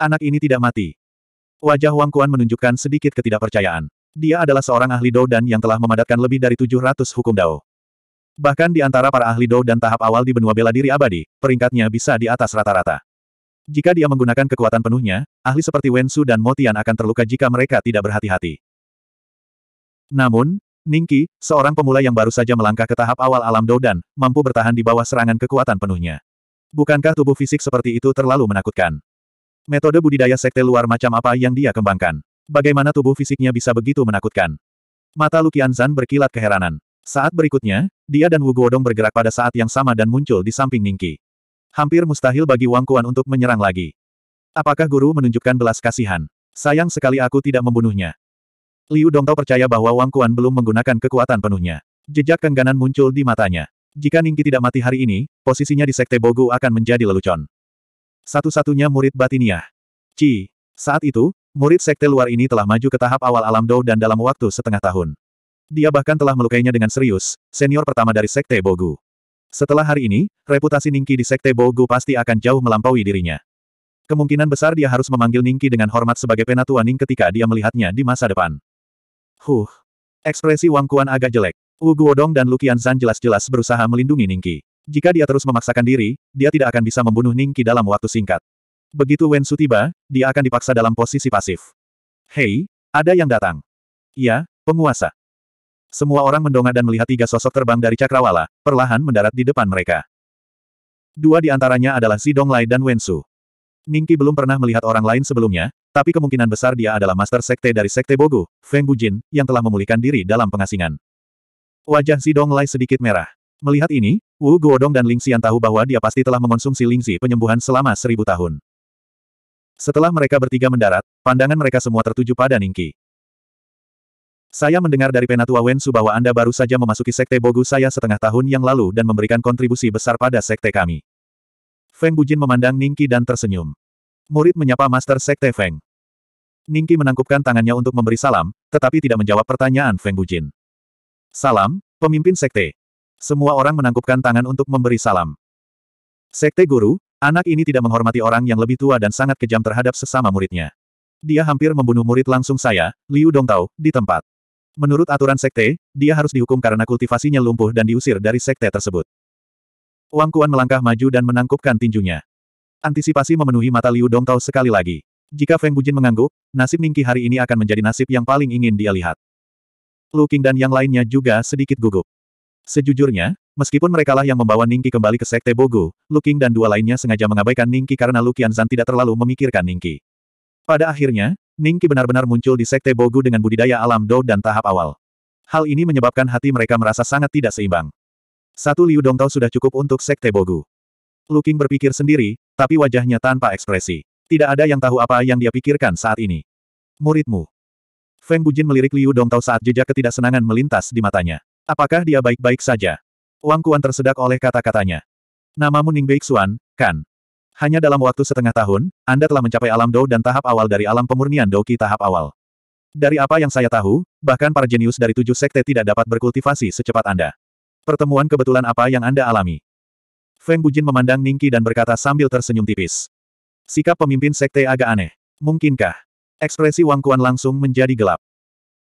Anak ini tidak mati. Wajah Wang Kuan menunjukkan sedikit ketidakpercayaan. Dia adalah seorang ahli Dao dan yang telah memadatkan lebih dari 700 hukum Dao. Bahkan di antara para ahli Dao dan tahap awal di benua bela diri abadi, peringkatnya bisa di atas rata-rata. Jika dia menggunakan kekuatan penuhnya, ahli seperti Wen Su dan Motian akan terluka jika mereka tidak berhati-hati. Namun, Ningki, seorang pemula yang baru saja melangkah ke tahap awal alam dan mampu bertahan di bawah serangan kekuatan penuhnya. Bukankah tubuh fisik seperti itu terlalu menakutkan? Metode budidaya sekte luar macam apa yang dia kembangkan? Bagaimana tubuh fisiknya bisa begitu menakutkan? Mata Lukian Zan berkilat keheranan. Saat berikutnya, dia dan Wu Guodong bergerak pada saat yang sama dan muncul di samping Ningki. Hampir mustahil bagi Wang Kuan untuk menyerang lagi. Apakah guru menunjukkan belas kasihan? Sayang sekali aku tidak membunuhnya. Liu Dongtao percaya bahwa Wang Kuan belum menggunakan kekuatan penuhnya. Jejak kengganan muncul di matanya. Jika Ningki tidak mati hari ini, posisinya di Sekte Bogu akan menjadi lelucon. Satu-satunya murid batinia. Ci. Saat itu, murid sekte luar ini telah maju ke tahap awal alam Dou dan dalam waktu setengah tahun. Dia bahkan telah melukainya dengan serius, senior pertama dari sekte Bogu. Setelah hari ini, reputasi Ningki di sekte Bogu pasti akan jauh melampaui dirinya. Kemungkinan besar dia harus memanggil Ningki dengan hormat sebagai penatua Ning ketika dia melihatnya di masa depan. Huh. Ekspresi Wang Kuan agak jelek. Wu Guodong dan Lukian Zan jelas-jelas berusaha melindungi Ningki. Jika dia terus memaksakan diri, dia tidak akan bisa membunuh Ningki dalam waktu singkat. Begitu Wen Su tiba, dia akan dipaksa dalam posisi pasif. Hei, ada yang datang. Iya, penguasa. Semua orang mendongak dan melihat tiga sosok terbang dari Cakrawala, perlahan mendarat di depan mereka. Dua di antaranya adalah Zidong Lai dan Wen Su. Ningki belum pernah melihat orang lain sebelumnya, tapi kemungkinan besar dia adalah master sekte dari sekte Bogu, Feng Bujin, yang telah memulihkan diri dalam pengasingan. Wajah Zidong Lai sedikit merah. Melihat ini, Wu Guodong dan Ling Xian tahu bahwa dia pasti telah mengonsumsi lingzi penyembuhan selama seribu tahun. Setelah mereka bertiga mendarat, pandangan mereka semua tertuju pada Ningqi. Saya mendengar dari Penatua Wensu bahwa Anda baru saja memasuki Sekte Bogu saya setengah tahun yang lalu dan memberikan kontribusi besar pada Sekte kami. Feng Bujin memandang Ningqi dan tersenyum. Murid menyapa Master Sekte Feng. Ningqi menangkupkan tangannya untuk memberi salam, tetapi tidak menjawab pertanyaan Feng Bujin. Salam, pemimpin Sekte. Semua orang menangkupkan tangan untuk memberi salam. Sekte guru, anak ini tidak menghormati orang yang lebih tua dan sangat kejam terhadap sesama muridnya. Dia hampir membunuh murid langsung saya, Liu Dongtao, di tempat. Menurut aturan sekte, dia harus dihukum karena kultivasinya lumpuh dan diusir dari sekte tersebut. Wang Kuan melangkah maju dan menangkupkan tinjunya. Antisipasi memenuhi mata Liu Dongtao sekali lagi. Jika Feng Bujin mengangguk, nasib Ningki hari ini akan menjadi nasib yang paling ingin dia lihat. Lu King dan yang lainnya juga sedikit gugup. Sejujurnya, meskipun merekalah yang membawa Ningki kembali ke Sekte Bogu, Luking dan dua lainnya sengaja mengabaikan Ningki karena Lu Qianzan tidak terlalu memikirkan Ningki. Pada akhirnya, Ningki benar-benar muncul di Sekte Bogu dengan budidaya alam Dou dan tahap awal. Hal ini menyebabkan hati mereka merasa sangat tidak seimbang. Satu Liu Dongtao sudah cukup untuk Sekte Bogu. Luking berpikir sendiri, tapi wajahnya tanpa ekspresi. Tidak ada yang tahu apa yang dia pikirkan saat ini. Muridmu, Feng Bujin melirik Liu Dongtao saat jejak ketidaksenangan melintas di matanya. Apakah dia baik-baik saja? Wang Kuan tersedak oleh kata-katanya. Namamu Ning Xuan, kan? Hanya dalam waktu setengah tahun, Anda telah mencapai alam Dou dan tahap awal dari alam pemurnian Douqi tahap awal. Dari apa yang saya tahu, bahkan para jenius dari tujuh sekte tidak dapat berkultivasi secepat Anda. Pertemuan kebetulan apa yang Anda alami? Feng Bujin memandang Ningki dan berkata sambil tersenyum tipis. Sikap pemimpin sekte agak aneh. Mungkinkah? Ekspresi Wang Kuan langsung menjadi gelap.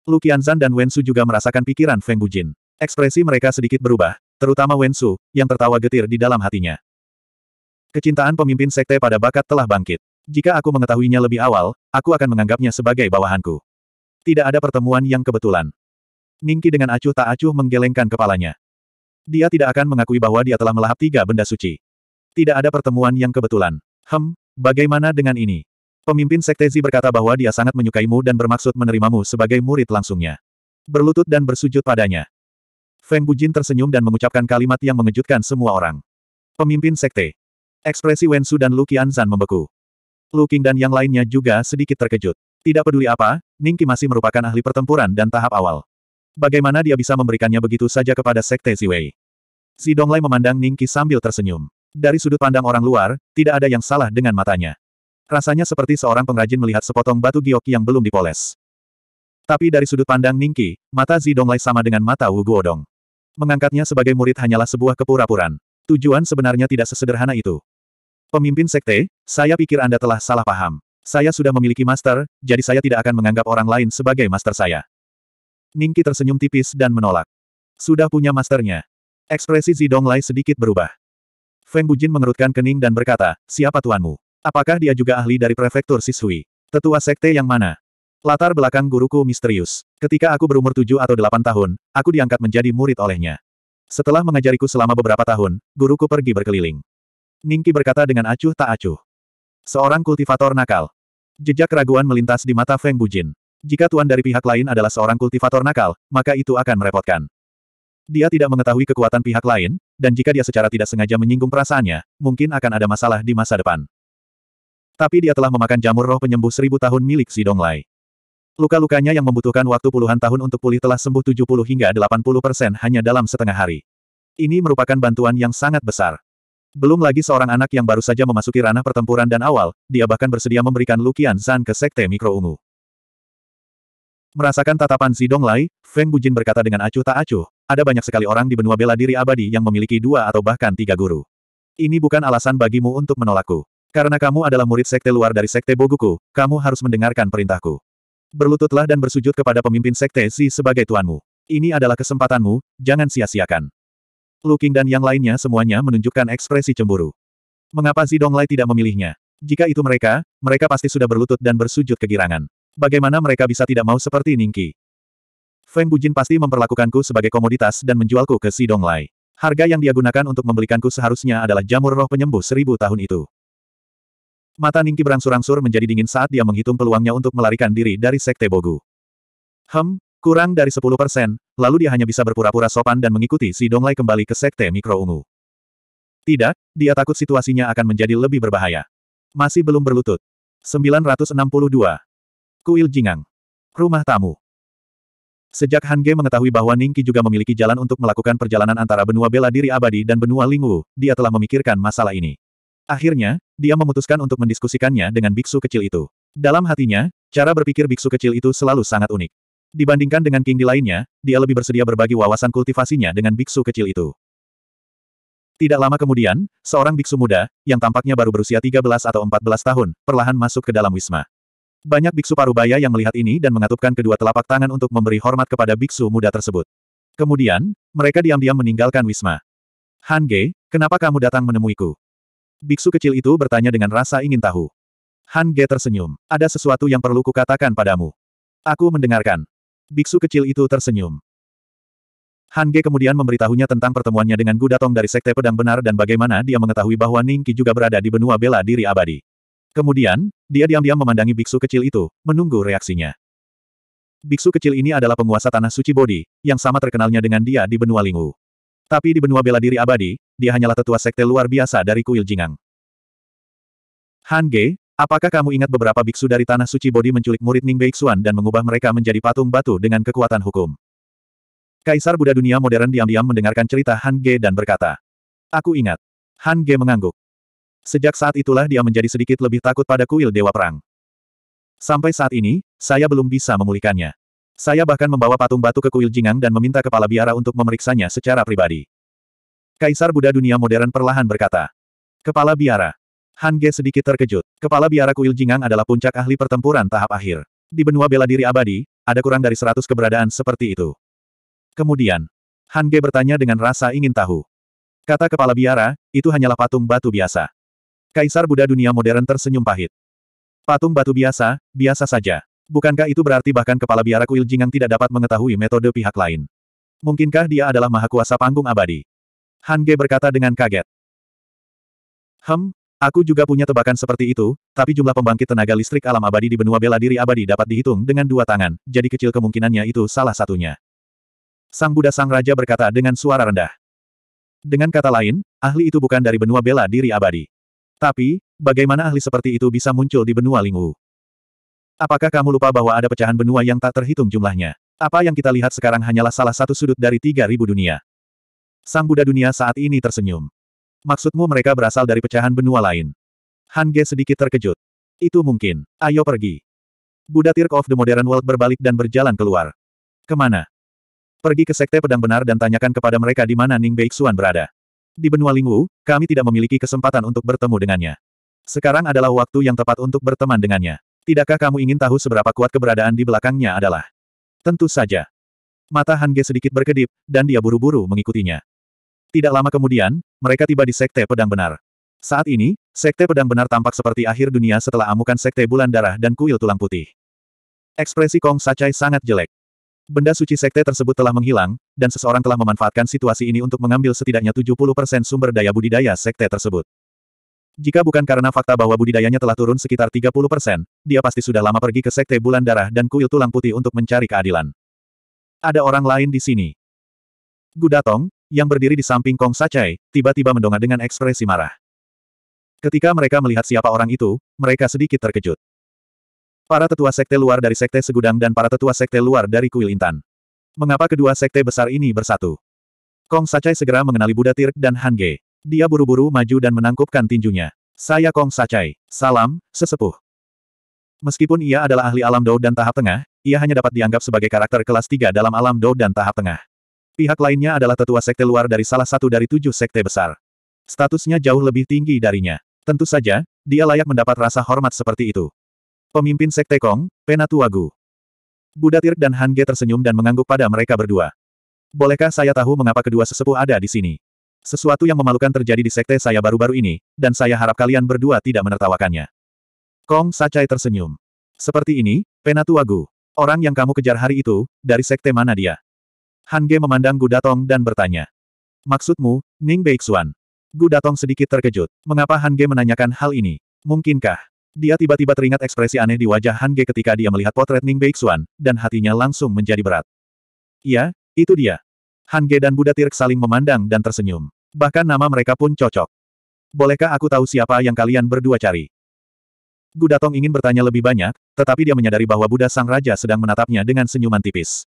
Lu Qianzan dan Wen Su juga merasakan pikiran Feng Bujin. Ekspresi mereka sedikit berubah, terutama Wen Su, yang tertawa getir di dalam hatinya. Kecintaan pemimpin sekte pada bakat telah bangkit. Jika aku mengetahuinya lebih awal, aku akan menganggapnya sebagai bawahanku. Tidak ada pertemuan yang kebetulan. Ningki dengan acuh tak acuh menggelengkan kepalanya. Dia tidak akan mengakui bahwa dia telah melahap tiga benda suci. Tidak ada pertemuan yang kebetulan. Hem, bagaimana dengan ini? Pemimpin Sekte Zi berkata bahwa dia sangat menyukaimu dan bermaksud menerimamu sebagai murid langsungnya. Berlutut dan bersujud padanya. Feng Bujin tersenyum dan mengucapkan kalimat yang mengejutkan semua orang. Pemimpin Sekte. Ekspresi Wensu dan Lu Qianzan membeku. Lu King dan yang lainnya juga sedikit terkejut. Tidak peduli apa, Ningki masih merupakan ahli pertempuran dan tahap awal. Bagaimana dia bisa memberikannya begitu saja kepada Sekte Ziwei? Si Donglai memandang Ningki sambil tersenyum. Dari sudut pandang orang luar, tidak ada yang salah dengan matanya. Rasanya seperti seorang pengrajin melihat sepotong batu giok yang belum dipoles. Tapi dari sudut pandang Ningki, mata Zidonglai sama dengan mata Wu Guodong. Mengangkatnya sebagai murid hanyalah sebuah kepura-puran. Tujuan sebenarnya tidak sesederhana itu. Pemimpin sekte, saya pikir Anda telah salah paham. Saya sudah memiliki master, jadi saya tidak akan menganggap orang lain sebagai master saya. Ningki tersenyum tipis dan menolak. Sudah punya masternya. Ekspresi Zidonglai sedikit berubah. Feng Bujin mengerutkan kening dan berkata, siapa tuanmu? Apakah dia juga ahli dari prefektur Sisui? Tetua sekte yang mana? Latar belakang guruku misterius. Ketika aku berumur tujuh atau delapan tahun, aku diangkat menjadi murid olehnya. Setelah mengajariku selama beberapa tahun, guruku pergi berkeliling. Ningki berkata dengan acuh tak acuh. Seorang kultivator nakal. Jejak keraguan melintas di mata Feng Bujin. Jika tuan dari pihak lain adalah seorang kultivator nakal, maka itu akan merepotkan. Dia tidak mengetahui kekuatan pihak lain, dan jika dia secara tidak sengaja menyinggung perasaannya, mungkin akan ada masalah di masa depan. Tapi dia telah memakan jamur roh penyembuh seribu tahun milik Sidonglai. Luka-lukanya yang membutuhkan waktu puluhan tahun untuk pulih telah sembuh 70 hingga 80 persen hanya dalam setengah hari. Ini merupakan bantuan yang sangat besar. Belum lagi seorang anak yang baru saja memasuki ranah pertempuran dan awal, dia bahkan bersedia memberikan Lukian Zan ke Sekte Mikro Ungu. Merasakan tatapan Sidonglai, Lai, Feng Bujin berkata dengan acuh tak acuh, ada banyak sekali orang di benua bela diri abadi yang memiliki dua atau bahkan tiga guru. Ini bukan alasan bagimu untuk menolakku. Karena kamu adalah murid sekte luar dari sekte Boguku, kamu harus mendengarkan perintahku. Berlututlah dan bersujud kepada pemimpin sekte Si sebagai tuanmu. Ini adalah kesempatanmu, jangan sia-siakan. Luking dan yang lainnya semuanya menunjukkan ekspresi cemburu. Mengapa Zidonglai tidak memilihnya? Jika itu mereka, mereka pasti sudah berlutut dan bersujud kegirangan. Bagaimana mereka bisa tidak mau seperti Ningki? Feng Bujin pasti memperlakukanku sebagai komoditas dan menjualku ke Si Lai. Harga yang dia gunakan untuk membelikanku seharusnya adalah jamur roh penyembuh seribu tahun itu. Mata Ningki berangsur-angsur menjadi dingin saat dia menghitung peluangnya untuk melarikan diri dari Sekte Bogu. Hem, kurang dari 10 persen, lalu dia hanya bisa berpura-pura sopan dan mengikuti si Donglai kembali ke Sekte Mikro Ungu. Tidak, dia takut situasinya akan menjadi lebih berbahaya. Masih belum berlutut. 962. Kuil Jingang. Rumah tamu. Sejak Han Ge mengetahui bahwa Ningki juga memiliki jalan untuk melakukan perjalanan antara benua bela diri abadi dan benua Lingwu, dia telah memikirkan masalah ini. Akhirnya, dia memutuskan untuk mendiskusikannya dengan biksu kecil itu. Dalam hatinya, cara berpikir biksu kecil itu selalu sangat unik. Dibandingkan dengan King di lainnya, dia lebih bersedia berbagi wawasan kultivasinya dengan biksu kecil itu. Tidak lama kemudian, seorang biksu muda, yang tampaknya baru berusia 13 atau 14 tahun, perlahan masuk ke dalam wisma. Banyak biksu parubaya yang melihat ini dan mengatupkan kedua telapak tangan untuk memberi hormat kepada biksu muda tersebut. Kemudian, mereka diam-diam meninggalkan wisma. Han kenapa kamu datang menemuiku? Biksu kecil itu bertanya dengan rasa ingin tahu. Han Ge tersenyum. Ada sesuatu yang perlu kukatakan padamu. Aku mendengarkan. Biksu kecil itu tersenyum. Han Ge kemudian memberitahunya tentang pertemuannya dengan Gu Gudatong dari Sekte Pedang Benar dan bagaimana dia mengetahui bahwa Ning Qi juga berada di benua bela diri abadi. Kemudian, dia diam-diam memandangi biksu kecil itu, menunggu reaksinya. Biksu kecil ini adalah penguasa Tanah Suci bodi, yang sama terkenalnya dengan dia di benua Lingwu. Tapi di benua bela diri abadi, dia hanyalah tetua sekte luar biasa dari kuil Jingang. Han Ge, apakah kamu ingat beberapa biksu dari Tanah Suci Bodi menculik murid Ning Beixuan dan mengubah mereka menjadi patung batu dengan kekuatan hukum? Kaisar Buddha dunia modern diam-diam mendengarkan cerita Han Ge dan berkata, Aku ingat. Han Ge mengangguk. Sejak saat itulah dia menjadi sedikit lebih takut pada kuil Dewa Perang. Sampai saat ini, saya belum bisa memulihkannya. Saya bahkan membawa patung batu ke kuil Jingang dan meminta kepala biara untuk memeriksanya secara pribadi. Kaisar Buddha dunia modern perlahan berkata. Kepala biara. Han Ge sedikit terkejut. Kepala biara kuil Jingang adalah puncak ahli pertempuran tahap akhir. Di benua bela diri abadi, ada kurang dari seratus keberadaan seperti itu. Kemudian, Han Ge bertanya dengan rasa ingin tahu. Kata kepala biara, itu hanyalah patung batu biasa. Kaisar Buddha dunia modern tersenyum pahit. Patung batu biasa, biasa saja. Bukankah itu berarti bahkan kepala biara kuil Jingang tidak dapat mengetahui metode pihak lain? Mungkinkah dia adalah maha kuasa panggung abadi? Han Ge berkata dengan kaget. Hem, aku juga punya tebakan seperti itu, tapi jumlah pembangkit tenaga listrik alam abadi di benua bela diri abadi dapat dihitung dengan dua tangan, jadi kecil kemungkinannya itu salah satunya. Sang Buddha Sang Raja berkata dengan suara rendah. Dengan kata lain, ahli itu bukan dari benua bela diri abadi. Tapi, bagaimana ahli seperti itu bisa muncul di benua Lingwu? Apakah kamu lupa bahwa ada pecahan benua yang tak terhitung jumlahnya? Apa yang kita lihat sekarang hanyalah salah satu sudut dari 3000 dunia. Sang Buddha dunia saat ini tersenyum. Maksudmu mereka berasal dari pecahan benua lain? Han Ge sedikit terkejut. Itu mungkin. Ayo pergi. Buddha Tirk of the Modern World berbalik dan berjalan keluar. Kemana? Pergi ke Sekte Pedang Benar dan tanyakan kepada mereka di mana Ning Beixuan berada. Di benua Lingwu, kami tidak memiliki kesempatan untuk bertemu dengannya. Sekarang adalah waktu yang tepat untuk berteman dengannya. Tidakkah kamu ingin tahu seberapa kuat keberadaan di belakangnya adalah? Tentu saja. Mata Hange sedikit berkedip, dan dia buru-buru mengikutinya. Tidak lama kemudian, mereka tiba di Sekte Pedang Benar. Saat ini, Sekte Pedang Benar tampak seperti akhir dunia setelah amukan Sekte Bulan Darah dan Kuil Tulang Putih. Ekspresi Kong Sacai sangat jelek. Benda suci sekte tersebut telah menghilang, dan seseorang telah memanfaatkan situasi ini untuk mengambil setidaknya 70% sumber daya budidaya sekte tersebut. Jika bukan karena fakta bahwa budidayanya telah turun sekitar 30 persen, dia pasti sudah lama pergi ke Sekte Bulan Darah dan Kuil Tulang Putih untuk mencari keadilan. Ada orang lain di sini. Gudatong, yang berdiri di samping Kong Sacai, tiba-tiba mendongak dengan ekspresi marah. Ketika mereka melihat siapa orang itu, mereka sedikit terkejut. Para tetua sekte luar dari Sekte Segudang dan para tetua sekte luar dari Kuil Intan. Mengapa kedua sekte besar ini bersatu? Kong Sacai segera mengenali Buddha Tirk dan Han Ge. Dia buru-buru maju dan menangkupkan tinjunya. Saya Kong Sacai. Salam, sesepuh. Meskipun ia adalah ahli alam Dou dan tahap tengah, ia hanya dapat dianggap sebagai karakter kelas 3 dalam alam Dou dan tahap tengah. Pihak lainnya adalah tetua sekte luar dari salah satu dari tujuh sekte besar. Statusnya jauh lebih tinggi darinya. Tentu saja, dia layak mendapat rasa hormat seperti itu. Pemimpin sekte Kong, Penatuagu. Buddha Tirk dan Hangge tersenyum dan mengangguk pada mereka berdua. Bolehkah saya tahu mengapa kedua sesepuh ada di sini? Sesuatu yang memalukan terjadi di sekte saya baru-baru ini, dan saya harap kalian berdua tidak menertawakannya. Kong Sacai tersenyum. Seperti ini, Penatu Orang yang kamu kejar hari itu, dari sekte mana dia? Han Ge memandang Gudatong dan bertanya. Maksudmu, Ning Beixuan? Gudatong sedikit terkejut. Mengapa Han Ge menanyakan hal ini? Mungkinkah? Dia tiba-tiba teringat ekspresi aneh di wajah Han Ge ketika dia melihat potret Ning Beixuan, dan hatinya langsung menjadi berat. Iya, itu dia. Han Ge dan Buddha Tirk saling memandang dan tersenyum. Bahkan nama mereka pun cocok. Bolehkah aku tahu siapa yang kalian berdua cari? Gudatong ingin bertanya lebih banyak, tetapi dia menyadari bahwa Buddha Sang Raja sedang menatapnya dengan senyuman tipis.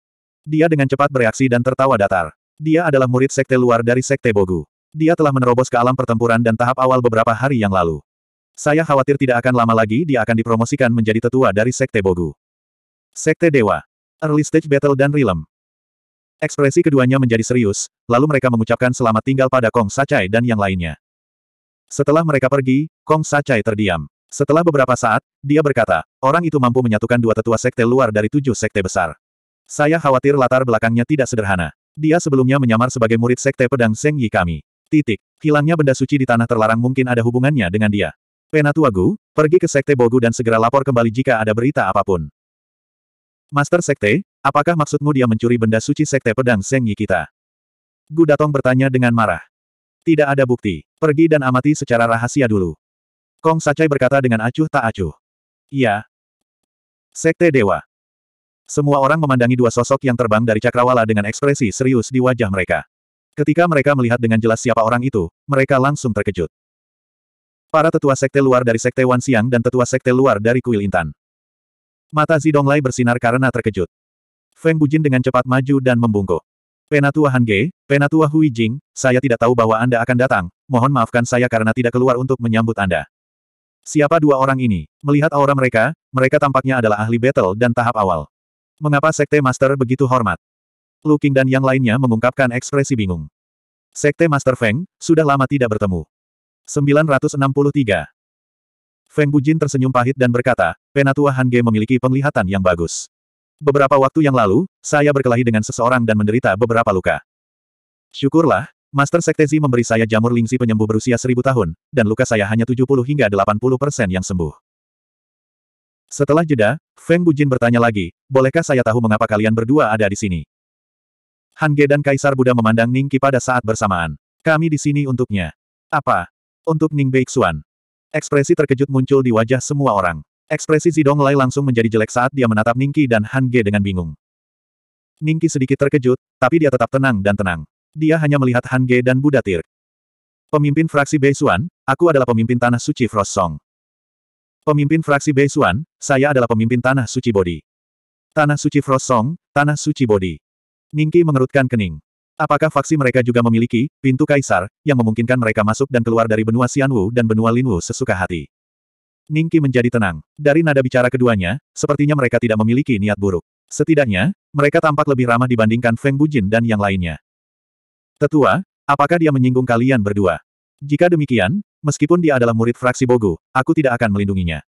Dia dengan cepat bereaksi dan tertawa datar. Dia adalah murid sekte luar dari sekte Bogu. Dia telah menerobos ke alam pertempuran dan tahap awal beberapa hari yang lalu. Saya khawatir tidak akan lama lagi dia akan dipromosikan menjadi tetua dari Sekte Bogu. Sekte Dewa. Early Stage Battle dan Realm. Ekspresi keduanya menjadi serius, lalu mereka mengucapkan selamat tinggal pada Kong Sacai dan yang lainnya. Setelah mereka pergi, Kong Sacai terdiam. Setelah beberapa saat, dia berkata, orang itu mampu menyatukan dua tetua sekte luar dari tujuh sekte besar. Saya khawatir latar belakangnya tidak sederhana. Dia sebelumnya menyamar sebagai murid sekte pedang Seng Yi kami. Titik. Hilangnya benda suci di tanah terlarang mungkin ada hubungannya dengan dia. Penatua Gu, pergi ke sekte Bogu dan segera lapor kembali jika ada berita apapun. Master Sekte, Apakah maksudmu dia mencuri benda suci sekte pedang Zeng Yi kita? Gudatong bertanya dengan marah. Tidak ada bukti. Pergi dan amati secara rahasia dulu. Kong Sacai berkata dengan acuh tak acuh. Iya. Sekte Dewa. Semua orang memandangi dua sosok yang terbang dari cakrawala dengan ekspresi serius di wajah mereka. Ketika mereka melihat dengan jelas siapa orang itu, mereka langsung terkejut. Para tetua sekte luar dari sekte Wan Siang dan tetua sekte luar dari Kuil Intan. Mata Zidonglai bersinar karena terkejut. Feng Bujin dengan cepat maju dan membungkuk. Penatua Han Ge, Penatua Hui Jing, saya tidak tahu bahwa Anda akan datang, mohon maafkan saya karena tidak keluar untuk menyambut Anda. Siapa dua orang ini? Melihat aura mereka, mereka tampaknya adalah ahli battle dan tahap awal. Mengapa Sekte Master begitu hormat? Lu King dan yang lainnya mengungkapkan ekspresi bingung. Sekte Master Feng, sudah lama tidak bertemu. 963. Feng Bujin tersenyum pahit dan berkata, Penatua Han Ge memiliki penglihatan yang bagus. Beberapa waktu yang lalu, saya berkelahi dengan seseorang dan menderita beberapa luka. Syukurlah, Master Sektezi memberi saya jamur lingsi penyembuh berusia seribu tahun, dan luka saya hanya 70 hingga 80 persen yang sembuh. Setelah jeda, Feng Bujin bertanya lagi, bolehkah saya tahu mengapa kalian berdua ada di sini? Han Ge dan Kaisar Buddha memandang Ning Qi pada saat bersamaan. Kami di sini untuknya. Apa? Untuk Ning Beixuan. Ekspresi terkejut muncul di wajah semua orang. Ekspresi Zidong Lai langsung menjadi jelek saat dia menatap Ningki dan Han Ge dengan bingung. Ningki sedikit terkejut, tapi dia tetap tenang dan tenang. Dia hanya melihat Han Ge dan Buddha Tir. Pemimpin fraksi Bei Beisuan, aku adalah pemimpin tanah suci Frost Song. Pemimpin fraksi Bei Beisuan, saya adalah pemimpin tanah suci Bodi. Tanah suci Frost Song, tanah suci Bodi. Ningki mengerutkan kening. Apakah faksi mereka juga memiliki pintu kaisar yang memungkinkan mereka masuk dan keluar dari benua Xianwu dan benua Linwu sesuka hati? Ningki menjadi tenang. Dari nada bicara keduanya, sepertinya mereka tidak memiliki niat buruk. Setidaknya, mereka tampak lebih ramah dibandingkan Feng Bujin dan yang lainnya. Tetua, apakah dia menyinggung kalian berdua? Jika demikian, meskipun dia adalah murid fraksi Bogu, aku tidak akan melindunginya.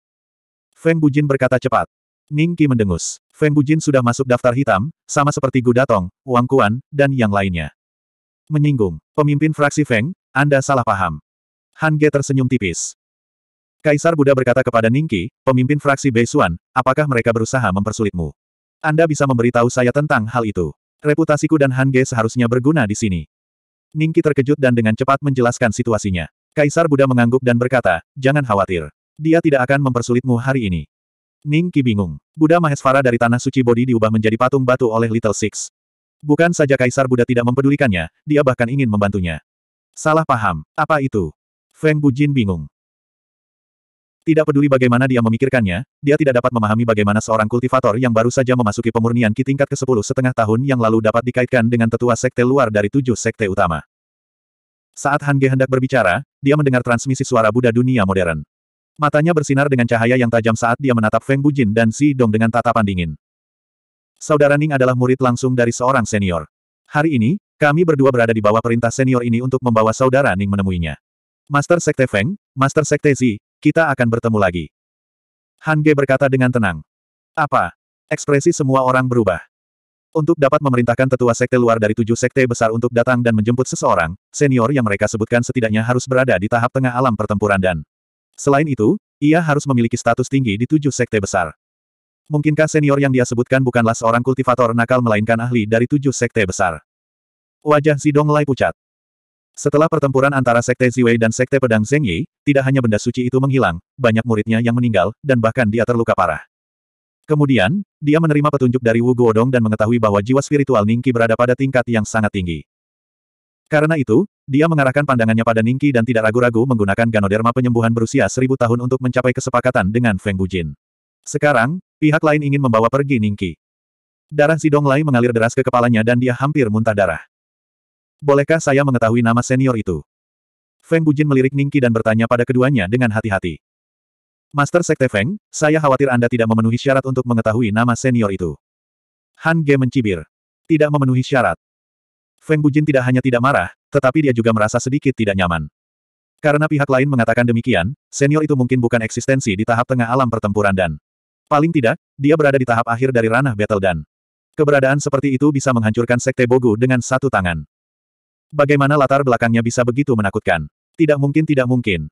Feng Bujin berkata cepat. Ningki mendengus. Feng Bujin sudah masuk daftar hitam, sama seperti Gu Datong, Wang Kuan, dan yang lainnya. Menyinggung. Pemimpin fraksi Feng, Anda salah paham. Han Ge tersenyum tipis. Kaisar Buddha berkata kepada Ningki, pemimpin fraksi Beisuan, apakah mereka berusaha mempersulitmu? Anda bisa memberitahu saya tentang hal itu. Reputasiku dan Han Ge seharusnya berguna di sini. Ningki terkejut dan dengan cepat menjelaskan situasinya. Kaisar Buddha mengangguk dan berkata, jangan khawatir. Dia tidak akan mempersulitmu hari ini. Ningki bingung. Buddha Mahesvara dari Tanah Suci Bodhi diubah menjadi patung batu oleh Little Six. Bukan saja Kaisar Buddha tidak mempedulikannya, dia bahkan ingin membantunya. Salah paham, apa itu? Feng Bujin bingung. Tidak peduli bagaimana dia memikirkannya, dia tidak dapat memahami bagaimana seorang kultivator yang baru saja memasuki pemurnian Ki tingkat ke-10 setengah tahun yang lalu dapat dikaitkan dengan tetua sekte luar dari tujuh sekte utama. Saat Han Ge hendak berbicara, dia mendengar transmisi suara Buddha dunia modern. Matanya bersinar dengan cahaya yang tajam saat dia menatap Feng Bujin dan Si Dong dengan tatapan dingin. Saudara Ning adalah murid langsung dari seorang senior. Hari ini, kami berdua berada di bawah perintah senior ini untuk membawa saudara Ning menemuinya. Master Sekte Feng, Master Sekte Zi, kita akan bertemu lagi. Han Ge berkata dengan tenang. Apa? Ekspresi semua orang berubah. Untuk dapat memerintahkan tetua sekte luar dari tujuh sekte besar untuk datang dan menjemput seseorang, senior yang mereka sebutkan setidaknya harus berada di tahap tengah alam pertempuran dan... Selain itu, ia harus memiliki status tinggi di tujuh sekte besar. Mungkinkah senior yang dia sebutkan bukanlah seorang kultivator nakal melainkan ahli dari tujuh sekte besar? Wajah Zidong Lai pucat. Setelah pertempuran antara Sekte Ziwei dan Sekte Pedang Zeng tidak hanya benda suci itu menghilang, banyak muridnya yang meninggal, dan bahkan dia terluka parah. Kemudian, dia menerima petunjuk dari Wu Guodong dan mengetahui bahwa jiwa spiritual Ningqi berada pada tingkat yang sangat tinggi. Karena itu, dia mengarahkan pandangannya pada Ningqi dan tidak ragu-ragu menggunakan Ganoderma penyembuhan berusia seribu tahun untuk mencapai kesepakatan dengan Feng Bujin. Sekarang, pihak lain ingin membawa pergi Ningqi. Darah Zidong Lai mengalir deras ke kepalanya dan dia hampir muntah darah. Bolehkah saya mengetahui nama senior itu? Feng Bujin melirik Ningki dan bertanya pada keduanya dengan hati-hati. Master Sekte Feng, saya khawatir Anda tidak memenuhi syarat untuk mengetahui nama senior itu. Han Ge mencibir. Tidak memenuhi syarat. Feng Bujin tidak hanya tidak marah, tetapi dia juga merasa sedikit tidak nyaman. Karena pihak lain mengatakan demikian, senior itu mungkin bukan eksistensi di tahap tengah alam pertempuran dan paling tidak, dia berada di tahap akhir dari ranah battle dan keberadaan seperti itu bisa menghancurkan Sekte Bogu dengan satu tangan. Bagaimana latar belakangnya bisa begitu menakutkan? Tidak mungkin tidak mungkin.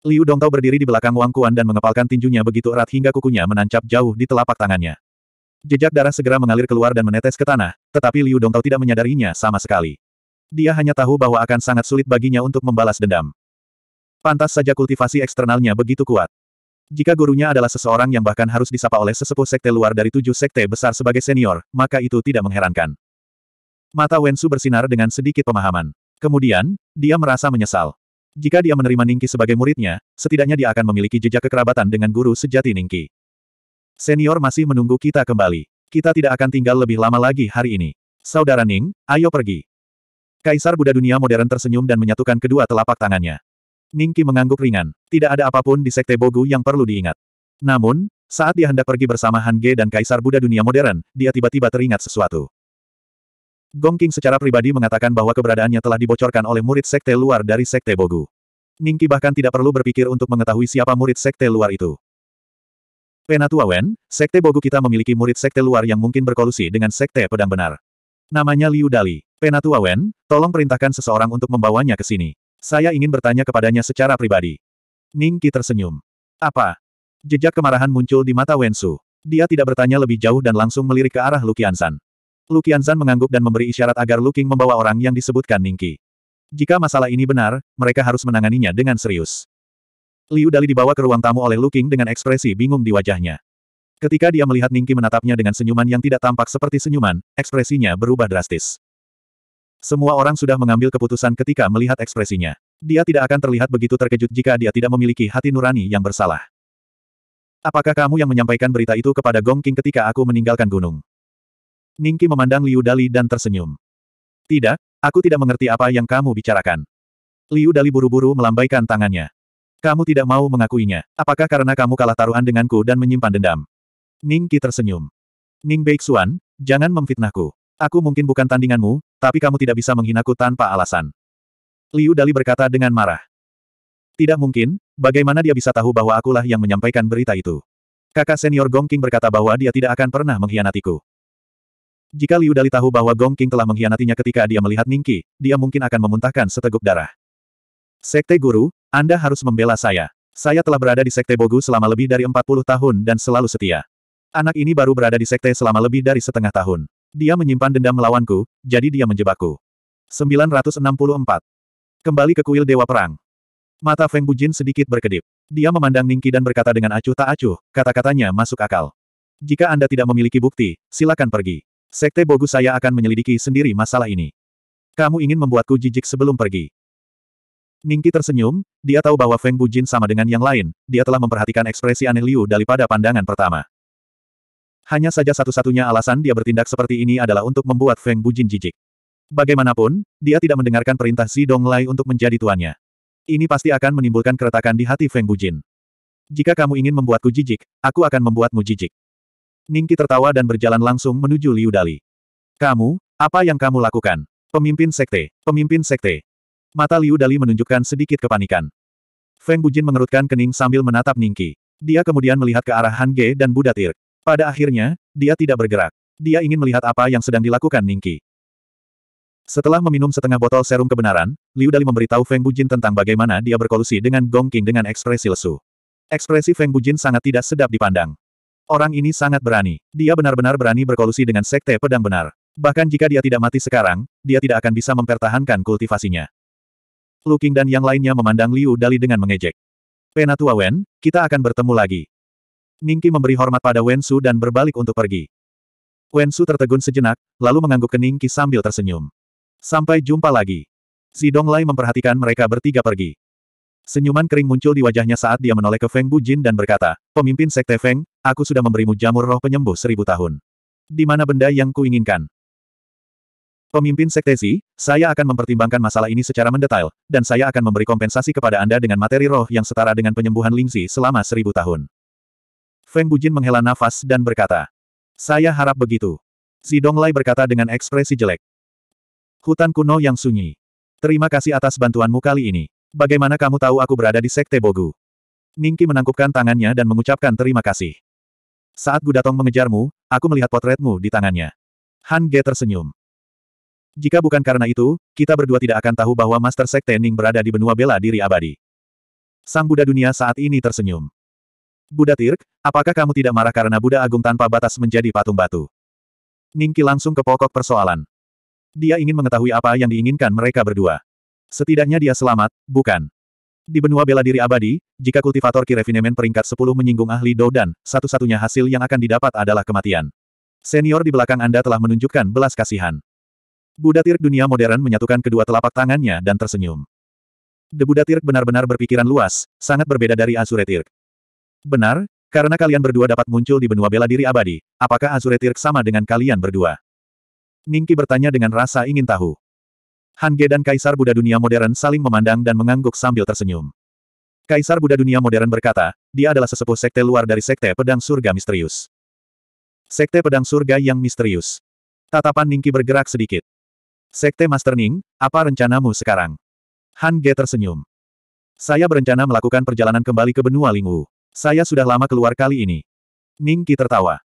Liu Dongtao berdiri di belakang Wang Kuan dan mengepalkan tinjunya begitu erat hingga kukunya menancap jauh di telapak tangannya. Jejak darah segera mengalir keluar dan menetes ke tanah, tetapi Liu Dongtao tidak menyadarinya sama sekali. Dia hanya tahu bahwa akan sangat sulit baginya untuk membalas dendam. Pantas saja kultivasi eksternalnya begitu kuat. Jika gurunya adalah seseorang yang bahkan harus disapa oleh sesepuh sekte luar dari tujuh sekte besar sebagai senior, maka itu tidak mengherankan. Mata Wensu bersinar dengan sedikit pemahaman. Kemudian, dia merasa menyesal. Jika dia menerima Ningki sebagai muridnya, setidaknya dia akan memiliki jejak kekerabatan dengan guru sejati Ningki. Senior masih menunggu kita kembali. Kita tidak akan tinggal lebih lama lagi hari ini. Saudara Ning, ayo pergi. Kaisar Buddha dunia modern tersenyum dan menyatukan kedua telapak tangannya. Ningki mengangguk ringan. Tidak ada apapun di Sekte Bogu yang perlu diingat. Namun, saat dia hendak pergi bersama Han Ge dan Kaisar Buddha dunia modern, dia tiba-tiba teringat sesuatu. Gong King secara pribadi mengatakan bahwa keberadaannya telah dibocorkan oleh murid sekte luar dari sekte Bogu. Ningki bahkan tidak perlu berpikir untuk mengetahui siapa murid sekte luar itu. Penatua Wen, sekte Bogu kita memiliki murid sekte luar yang mungkin berkolusi dengan sekte pedang benar. Namanya Liu Dali. Penatua Wen, tolong perintahkan seseorang untuk membawanya ke sini. Saya ingin bertanya kepadanya secara pribadi. Ningki tersenyum. Apa? Jejak kemarahan muncul di mata Wen Su. Dia tidak bertanya lebih jauh dan langsung melirik ke arah Lukian San. Lu Qianzan mengangguk dan memberi isyarat agar Lu Qing membawa orang yang disebutkan Ningki. Jika masalah ini benar, mereka harus menanganinya dengan serius. Liu Dali dibawa ke ruang tamu oleh Lu Qing dengan ekspresi bingung di wajahnya. Ketika dia melihat Ningki menatapnya dengan senyuman yang tidak tampak seperti senyuman, ekspresinya berubah drastis. Semua orang sudah mengambil keputusan ketika melihat ekspresinya. Dia tidak akan terlihat begitu terkejut jika dia tidak memiliki hati nurani yang bersalah. Apakah kamu yang menyampaikan berita itu kepada Gong King ketika aku meninggalkan gunung? Ningki memandang Liu Dali dan tersenyum. Tidak, aku tidak mengerti apa yang kamu bicarakan. Liu Dali buru-buru melambaikan tangannya. Kamu tidak mau mengakuinya. Apakah karena kamu kalah taruhan denganku dan menyimpan dendam? Ningki tersenyum. Ning Beixuan, jangan memfitnahku. Aku mungkin bukan tandinganmu, tapi kamu tidak bisa menghinaku tanpa alasan. Liu Dali berkata dengan marah. Tidak mungkin, bagaimana dia bisa tahu bahwa akulah yang menyampaikan berita itu? Kakak senior Gong berkata bahwa dia tidak akan pernah mengkhianatiku. Jika Liu Dali tahu bahwa Gong King telah mengkhianatinya ketika dia melihat Ningqi, dia mungkin akan memuntahkan seteguk darah. Sekte Guru, Anda harus membela saya. Saya telah berada di Sekte Bogu selama lebih dari 40 tahun dan selalu setia. Anak ini baru berada di Sekte selama lebih dari setengah tahun. Dia menyimpan dendam melawanku, jadi dia menjebakku. 964. Kembali ke kuil Dewa Perang. Mata Feng Bujin sedikit berkedip. Dia memandang Ningki dan berkata dengan acuh tak acuh, kata-katanya masuk akal. Jika Anda tidak memiliki bukti, silakan pergi. Sekte Bogu saya akan menyelidiki sendiri masalah ini. Kamu ingin membuatku jijik sebelum pergi. Ningki tersenyum, dia tahu bahwa Feng Bujin sama dengan yang lain, dia telah memperhatikan ekspresi aneh Liu daripada pandangan pertama. Hanya saja satu-satunya alasan dia bertindak seperti ini adalah untuk membuat Feng Bujin jijik. Bagaimanapun, dia tidak mendengarkan perintah Si Dong Donglai untuk menjadi tuannya. Ini pasti akan menimbulkan keretakan di hati Feng Bujin. Jika kamu ingin membuatku jijik, aku akan membuatmu jijik. Ningki tertawa dan berjalan langsung menuju Liu Dali. Kamu, apa yang kamu lakukan? Pemimpin sekte, pemimpin sekte. Mata Liu Dali menunjukkan sedikit kepanikan. Feng Bujin mengerutkan kening sambil menatap Ningki. Dia kemudian melihat ke arah Han Ge dan Buddha Tir. Pada akhirnya, dia tidak bergerak. Dia ingin melihat apa yang sedang dilakukan Ningki. Setelah meminum setengah botol serum kebenaran, Liu Dali memberitahu Feng Bujin tentang bagaimana dia berkolusi dengan Gong King dengan ekspresi lesu. Ekspresi Feng Bujin sangat tidak sedap dipandang. Orang ini sangat berani. Dia benar-benar berani berkolusi dengan sekte pedang benar. Bahkan jika dia tidak mati sekarang, dia tidak akan bisa mempertahankan kultivasinya. Qing dan yang lainnya memandang Liu Dali dengan mengejek. Penatua Wen, kita akan bertemu lagi. Ningki memberi hormat pada Wen Su dan berbalik untuk pergi. Wen Su tertegun sejenak, lalu mengangguk ke Ningki sambil tersenyum. Sampai jumpa lagi. Zidong Lai memperhatikan mereka bertiga pergi. Senyuman kering muncul di wajahnya saat dia menoleh ke Feng Bujin dan berkata, Pemimpin Sekte Feng, aku sudah memberimu jamur roh penyembuh seribu tahun. Di mana benda yang kuinginkan? Pemimpin Sekte Zi, saya akan mempertimbangkan masalah ini secara mendetail, dan saya akan memberi kompensasi kepada Anda dengan materi roh yang setara dengan penyembuhan Lingzi selama seribu tahun. Feng Bujin menghela nafas dan berkata, Saya harap begitu. Lai berkata dengan ekspresi jelek. Hutan kuno yang sunyi. Terima kasih atas bantuanmu kali ini. Bagaimana kamu tahu aku berada di Sekte Bogu? Ningki menangkupkan tangannya dan mengucapkan terima kasih. Saat Gudatong mengejarmu, aku melihat potretmu di tangannya. Han Ge tersenyum. Jika bukan karena itu, kita berdua tidak akan tahu bahwa Master Sekte Ning berada di benua bela diri abadi. Sang Buddha dunia saat ini tersenyum. Buddha Tirk, apakah kamu tidak marah karena Buddha Agung tanpa batas menjadi patung batu? Ningki langsung ke pokok persoalan. Dia ingin mengetahui apa yang diinginkan mereka berdua. Setidaknya dia selamat, bukan? Di benua bela diri abadi, jika kultivator ki Kirefinemen peringkat 10 menyinggung ahli Dou dan, satu-satunya hasil yang akan didapat adalah kematian. Senior di belakang Anda telah menunjukkan belas kasihan. Buddha Tirk dunia modern menyatukan kedua telapak tangannya dan tersenyum. The Buddha Tirk benar-benar berpikiran luas, sangat berbeda dari Azure Tirk. Benar, karena kalian berdua dapat muncul di benua bela diri abadi, apakah Azure Tirk sama dengan kalian berdua? Ningki bertanya dengan rasa ingin tahu. Han Ge dan Kaisar Buddha dunia modern saling memandang dan mengangguk sambil tersenyum. Kaisar Buddha dunia modern berkata, dia adalah sesepuh sekte luar dari sekte pedang surga misterius. Sekte pedang surga yang misterius. Tatapan Ningki bergerak sedikit. Sekte Master Ning, apa rencanamu sekarang? Han Ge tersenyum. Saya berencana melakukan perjalanan kembali ke benua Lingwu. Saya sudah lama keluar kali ini. Ningki tertawa.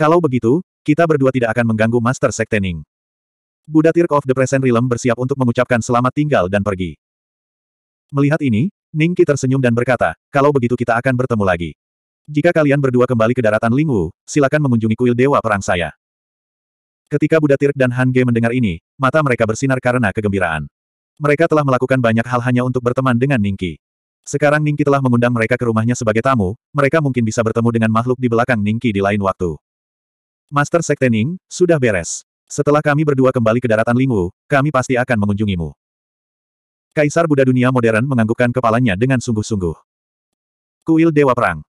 Kalau begitu, kita berdua tidak akan mengganggu Master Sekte Ning. Buddha Tirk of the Present Realm bersiap untuk mengucapkan selamat tinggal dan pergi. Melihat ini, Ningki tersenyum dan berkata, kalau begitu kita akan bertemu lagi. Jika kalian berdua kembali ke daratan Lingwu, silakan mengunjungi kuil dewa perang saya. Ketika Buddha Tirk dan Han Ge mendengar ini, mata mereka bersinar karena kegembiraan. Mereka telah melakukan banyak hal hanya untuk berteman dengan Ningki. Sekarang Ningki telah mengundang mereka ke rumahnya sebagai tamu, mereka mungkin bisa bertemu dengan makhluk di belakang Ningki di lain waktu. Master Sekte Ning, sudah beres. Setelah kami berdua kembali ke daratan Lingwu, kami pasti akan mengunjungimu. Kaisar Buddha dunia modern menganggukkan kepalanya dengan sungguh-sungguh. Kuil Dewa Perang.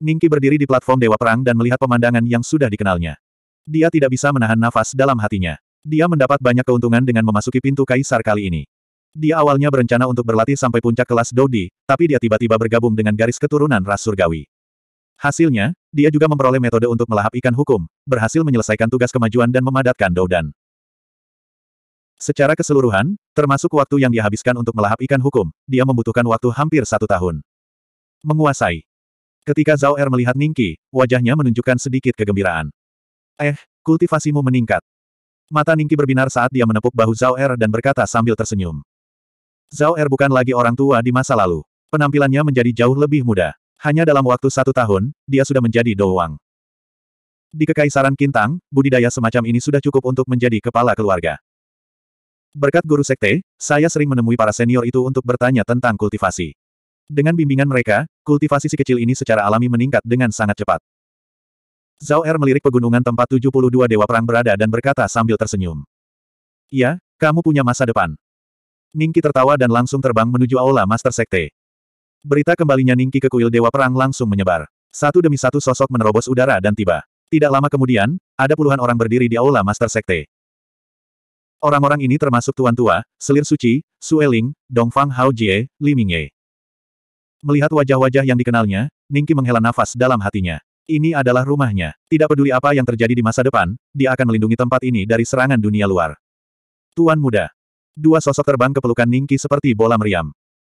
Ningki berdiri di platform Dewa Perang dan melihat pemandangan yang sudah dikenalnya. Dia tidak bisa menahan nafas dalam hatinya. Dia mendapat banyak keuntungan dengan memasuki pintu kaisar kali ini. Dia awalnya berencana untuk berlatih sampai puncak kelas Dodi, tapi dia tiba-tiba bergabung dengan garis keturunan Ras Surgawi. Hasilnya, dia juga memperoleh metode untuk melahap ikan hukum, berhasil menyelesaikan tugas kemajuan dan memadatkan Doudan. Secara keseluruhan, termasuk waktu yang dihabiskan untuk melahap ikan hukum, dia membutuhkan waktu hampir satu tahun. Menguasai. Ketika Zhao Er melihat Ningki, wajahnya menunjukkan sedikit kegembiraan. Eh, kultivasimu meningkat. Mata Ningki berbinar saat dia menepuk bahu Zhao Er dan berkata sambil tersenyum. Zhao Er bukan lagi orang tua di masa lalu. Penampilannya menjadi jauh lebih muda. Hanya dalam waktu satu tahun, dia sudah menjadi doang Di Kekaisaran Kintang, budidaya semacam ini sudah cukup untuk menjadi kepala keluarga. Berkat guru sekte, saya sering menemui para senior itu untuk bertanya tentang kultivasi. Dengan bimbingan mereka, kultivasi si kecil ini secara alami meningkat dengan sangat cepat. Zhao Er melirik pegunungan tempat 72 dewa perang berada dan berkata sambil tersenyum. "Ya, kamu punya masa depan. Ningki tertawa dan langsung terbang menuju aula Master Sekte. Berita kembalinya Ningki ke kuil Dewa Perang langsung menyebar. Satu demi satu sosok menerobos udara dan tiba. Tidak lama kemudian, ada puluhan orang berdiri di aula Master Sekte. Orang-orang ini termasuk Tuan Tua, Selir Suci, Sueling, Dongfang Hao Jie, Li Mingye. Melihat wajah-wajah yang dikenalnya, Ningki menghela nafas dalam hatinya. Ini adalah rumahnya. Tidak peduli apa yang terjadi di masa depan, dia akan melindungi tempat ini dari serangan dunia luar. Tuan muda. Dua sosok terbang ke pelukan Ningki seperti bola meriam.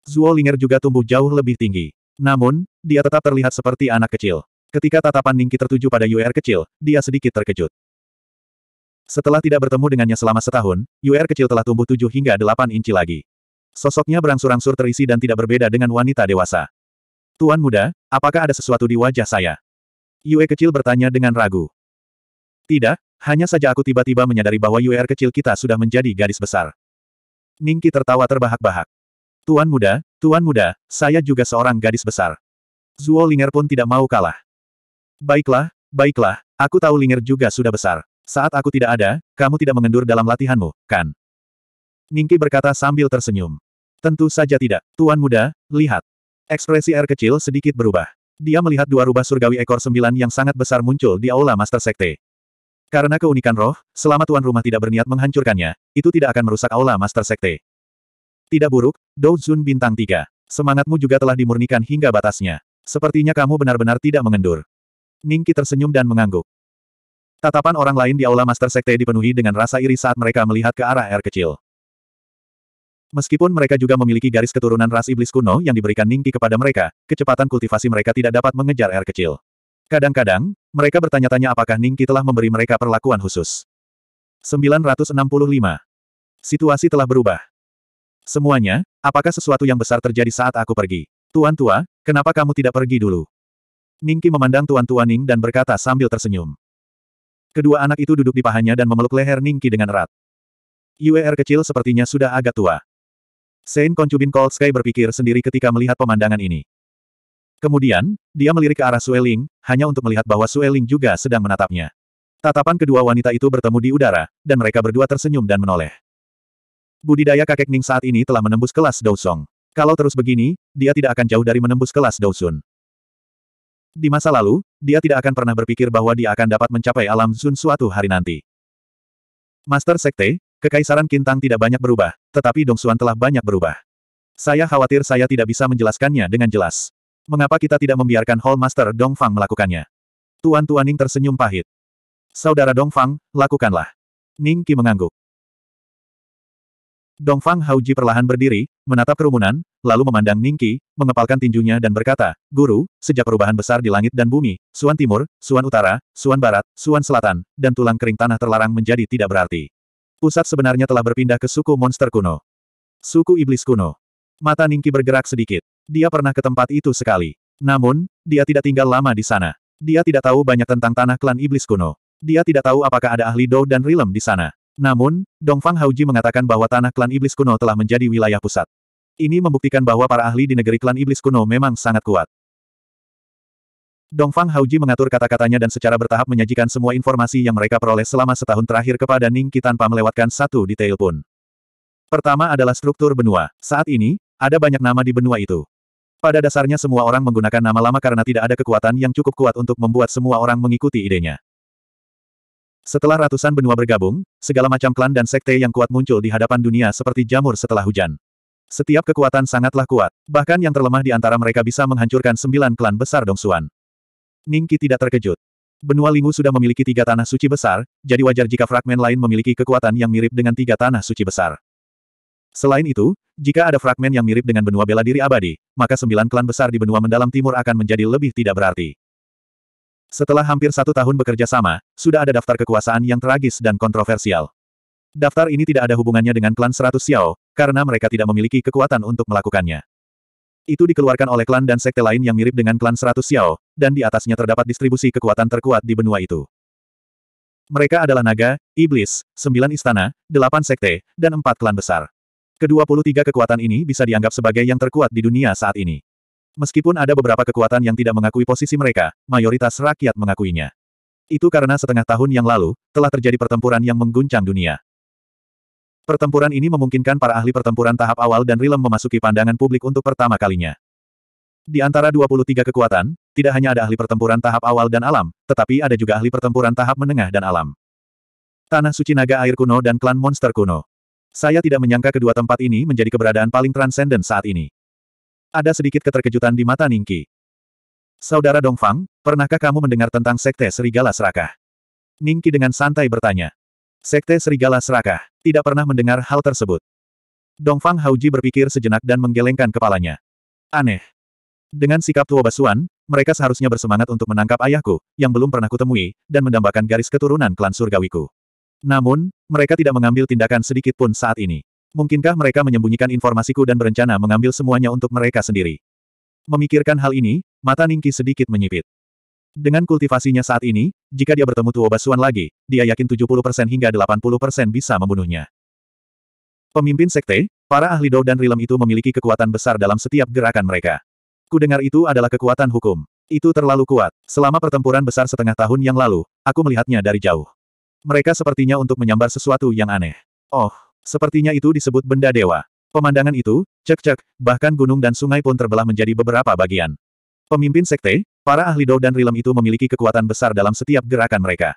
Zuo Ling'er juga tumbuh jauh lebih tinggi. Namun, dia tetap terlihat seperti anak kecil. Ketika tatapan Ningki tertuju pada UR kecil, dia sedikit terkejut. Setelah tidak bertemu dengannya selama setahun, UR kecil telah tumbuh 7 hingga 8 inci lagi. Sosoknya berangsur-angsur terisi dan tidak berbeda dengan wanita dewasa. Tuan muda, apakah ada sesuatu di wajah saya? Yue kecil bertanya dengan ragu. Tidak, hanya saja aku tiba-tiba menyadari bahwa UR kecil kita sudah menjadi gadis besar. Ningki tertawa terbahak-bahak. Tuan muda, tuan muda, saya juga seorang gadis besar. Zuo Linger pun tidak mau kalah. Baiklah, baiklah, aku tahu Linger juga sudah besar. Saat aku tidak ada, kamu tidak mengendur dalam latihanmu, kan? Ningki berkata sambil tersenyum. Tentu saja tidak, tuan muda, lihat. Ekspresi air kecil sedikit berubah. Dia melihat dua rubah surgawi ekor sembilan yang sangat besar muncul di aula Master Sekte. Karena keunikan roh, selama tuan rumah tidak berniat menghancurkannya, itu tidak akan merusak aula Master Sekte. Tidak buruk, Dou Zun bintang 3. Semangatmu juga telah dimurnikan hingga batasnya. Sepertinya kamu benar-benar tidak mengendur. Ningki tersenyum dan mengangguk. Tatapan orang lain di aula Master Sekte dipenuhi dengan rasa iri saat mereka melihat ke arah air kecil. Meskipun mereka juga memiliki garis keturunan ras iblis kuno yang diberikan Ningki kepada mereka, kecepatan kultivasi mereka tidak dapat mengejar air kecil. Kadang-kadang, mereka bertanya-tanya apakah Ningki telah memberi mereka perlakuan khusus. 965. Situasi telah berubah. Semuanya, apakah sesuatu yang besar terjadi saat aku pergi? Tuan tua, kenapa kamu tidak pergi dulu? Ningki memandang tuan tua Ning dan berkata sambil tersenyum. Kedua anak itu duduk di pahanya dan memeluk leher Ningki dengan erat. UER kecil sepertinya sudah agak tua. Saint Konjubin Cold Sky berpikir sendiri ketika melihat pemandangan ini. Kemudian, dia melirik ke arah Sueling, hanya untuk melihat bahwa Sueling juga sedang menatapnya. Tatapan kedua wanita itu bertemu di udara, dan mereka berdua tersenyum dan menoleh. Budidaya kakek Ning saat ini telah menembus kelas Dousong. Kalau terus begini, dia tidak akan jauh dari menembus kelas Dousun. Di masa lalu, dia tidak akan pernah berpikir bahwa dia akan dapat mencapai alam Zun suatu hari nanti. Master Sekte, Kekaisaran Kintang tidak banyak berubah, tetapi Dong Dongsuan telah banyak berubah. Saya khawatir saya tidak bisa menjelaskannya dengan jelas. Mengapa kita tidak membiarkan Hall Master Dongfang melakukannya? Tuan Tuan Ning tersenyum pahit. Saudara Dongfang, lakukanlah. Ning Qi mengangguk. Dongfang Hauji perlahan berdiri, menatap kerumunan, lalu memandang Ningki, mengepalkan tinjunya dan berkata, Guru, sejak perubahan besar di langit dan bumi, Suan Timur, Suan Utara, Suan Barat, Suan Selatan, dan tulang kering tanah terlarang menjadi tidak berarti. Pusat sebenarnya telah berpindah ke suku monster kuno. Suku iblis kuno. Mata Ningki bergerak sedikit. Dia pernah ke tempat itu sekali. Namun, dia tidak tinggal lama di sana. Dia tidak tahu banyak tentang tanah klan iblis kuno. Dia tidak tahu apakah ada ahli Dou dan Rilem di sana. Namun, Dongfang Hauji mengatakan bahwa tanah klan iblis kuno telah menjadi wilayah pusat. Ini membuktikan bahwa para ahli di negeri klan iblis kuno memang sangat kuat. Dongfang Hauji mengatur kata-katanya dan secara bertahap menyajikan semua informasi yang mereka peroleh selama setahun terakhir kepada Ningki tanpa melewatkan satu detail pun. Pertama adalah struktur benua. Saat ini, ada banyak nama di benua itu. Pada dasarnya semua orang menggunakan nama lama karena tidak ada kekuatan yang cukup kuat untuk membuat semua orang mengikuti idenya. Setelah ratusan benua bergabung, segala macam klan dan sekte yang kuat muncul di hadapan dunia seperti jamur setelah hujan. Setiap kekuatan sangatlah kuat, bahkan yang terlemah di antara mereka bisa menghancurkan sembilan klan besar Dongsuan. Ningki tidak terkejut. Benua Lingu sudah memiliki tiga tanah suci besar, jadi wajar jika fragmen lain memiliki kekuatan yang mirip dengan tiga tanah suci besar. Selain itu, jika ada fragmen yang mirip dengan benua bela diri abadi, maka sembilan klan besar di benua mendalam timur akan menjadi lebih tidak berarti. Setelah hampir satu tahun bekerja sama, sudah ada daftar kekuasaan yang tragis dan kontroversial. Daftar ini tidak ada hubungannya dengan klan Seratus Xiao, karena mereka tidak memiliki kekuatan untuk melakukannya. Itu dikeluarkan oleh klan dan sekte lain yang mirip dengan klan Seratus Xiao, dan di atasnya terdapat distribusi kekuatan terkuat di benua itu. Mereka adalah naga, iblis, sembilan istana, delapan sekte, dan empat klan besar. Kedua puluh tiga kekuatan ini bisa dianggap sebagai yang terkuat di dunia saat ini. Meskipun ada beberapa kekuatan yang tidak mengakui posisi mereka, mayoritas rakyat mengakuinya. Itu karena setengah tahun yang lalu, telah terjadi pertempuran yang mengguncang dunia. Pertempuran ini memungkinkan para ahli pertempuran tahap awal dan Rilem memasuki pandangan publik untuk pertama kalinya. Di antara 23 kekuatan, tidak hanya ada ahli pertempuran tahap awal dan alam, tetapi ada juga ahli pertempuran tahap menengah dan alam. Tanah suci naga air kuno dan klan monster kuno. Saya tidak menyangka kedua tempat ini menjadi keberadaan paling transenden saat ini. Ada sedikit keterkejutan di mata Ningki. Saudara Dongfang, pernahkah kamu mendengar tentang Sekte Serigala Serakah? Ningki dengan santai bertanya. Sekte Serigala Serakah, tidak pernah mendengar hal tersebut. Dongfang Hauji berpikir sejenak dan menggelengkan kepalanya. Aneh. Dengan sikap tua basuan, mereka seharusnya bersemangat untuk menangkap ayahku, yang belum pernah kutemui, dan mendambakan garis keturunan klan surgawiku. Namun, mereka tidak mengambil tindakan sedikit pun saat ini. Mungkinkah mereka menyembunyikan informasiku dan berencana mengambil semuanya untuk mereka sendiri? Memikirkan hal ini, mata Ningki sedikit menyipit. Dengan kultivasinya saat ini, jika dia bertemu Tuo Basuan lagi, dia yakin 70% hingga 80% bisa membunuhnya. Pemimpin sekte, para ahli Dou dan Rilem itu memiliki kekuatan besar dalam setiap gerakan mereka. Kudengar itu adalah kekuatan hukum. Itu terlalu kuat. Selama pertempuran besar setengah tahun yang lalu, aku melihatnya dari jauh. Mereka sepertinya untuk menyambar sesuatu yang aneh. Oh, Sepertinya itu disebut benda dewa. Pemandangan itu, cek-cek, bahkan gunung dan sungai pun terbelah menjadi beberapa bagian. Pemimpin sekte, para ahli Dou dan Rilem itu memiliki kekuatan besar dalam setiap gerakan mereka.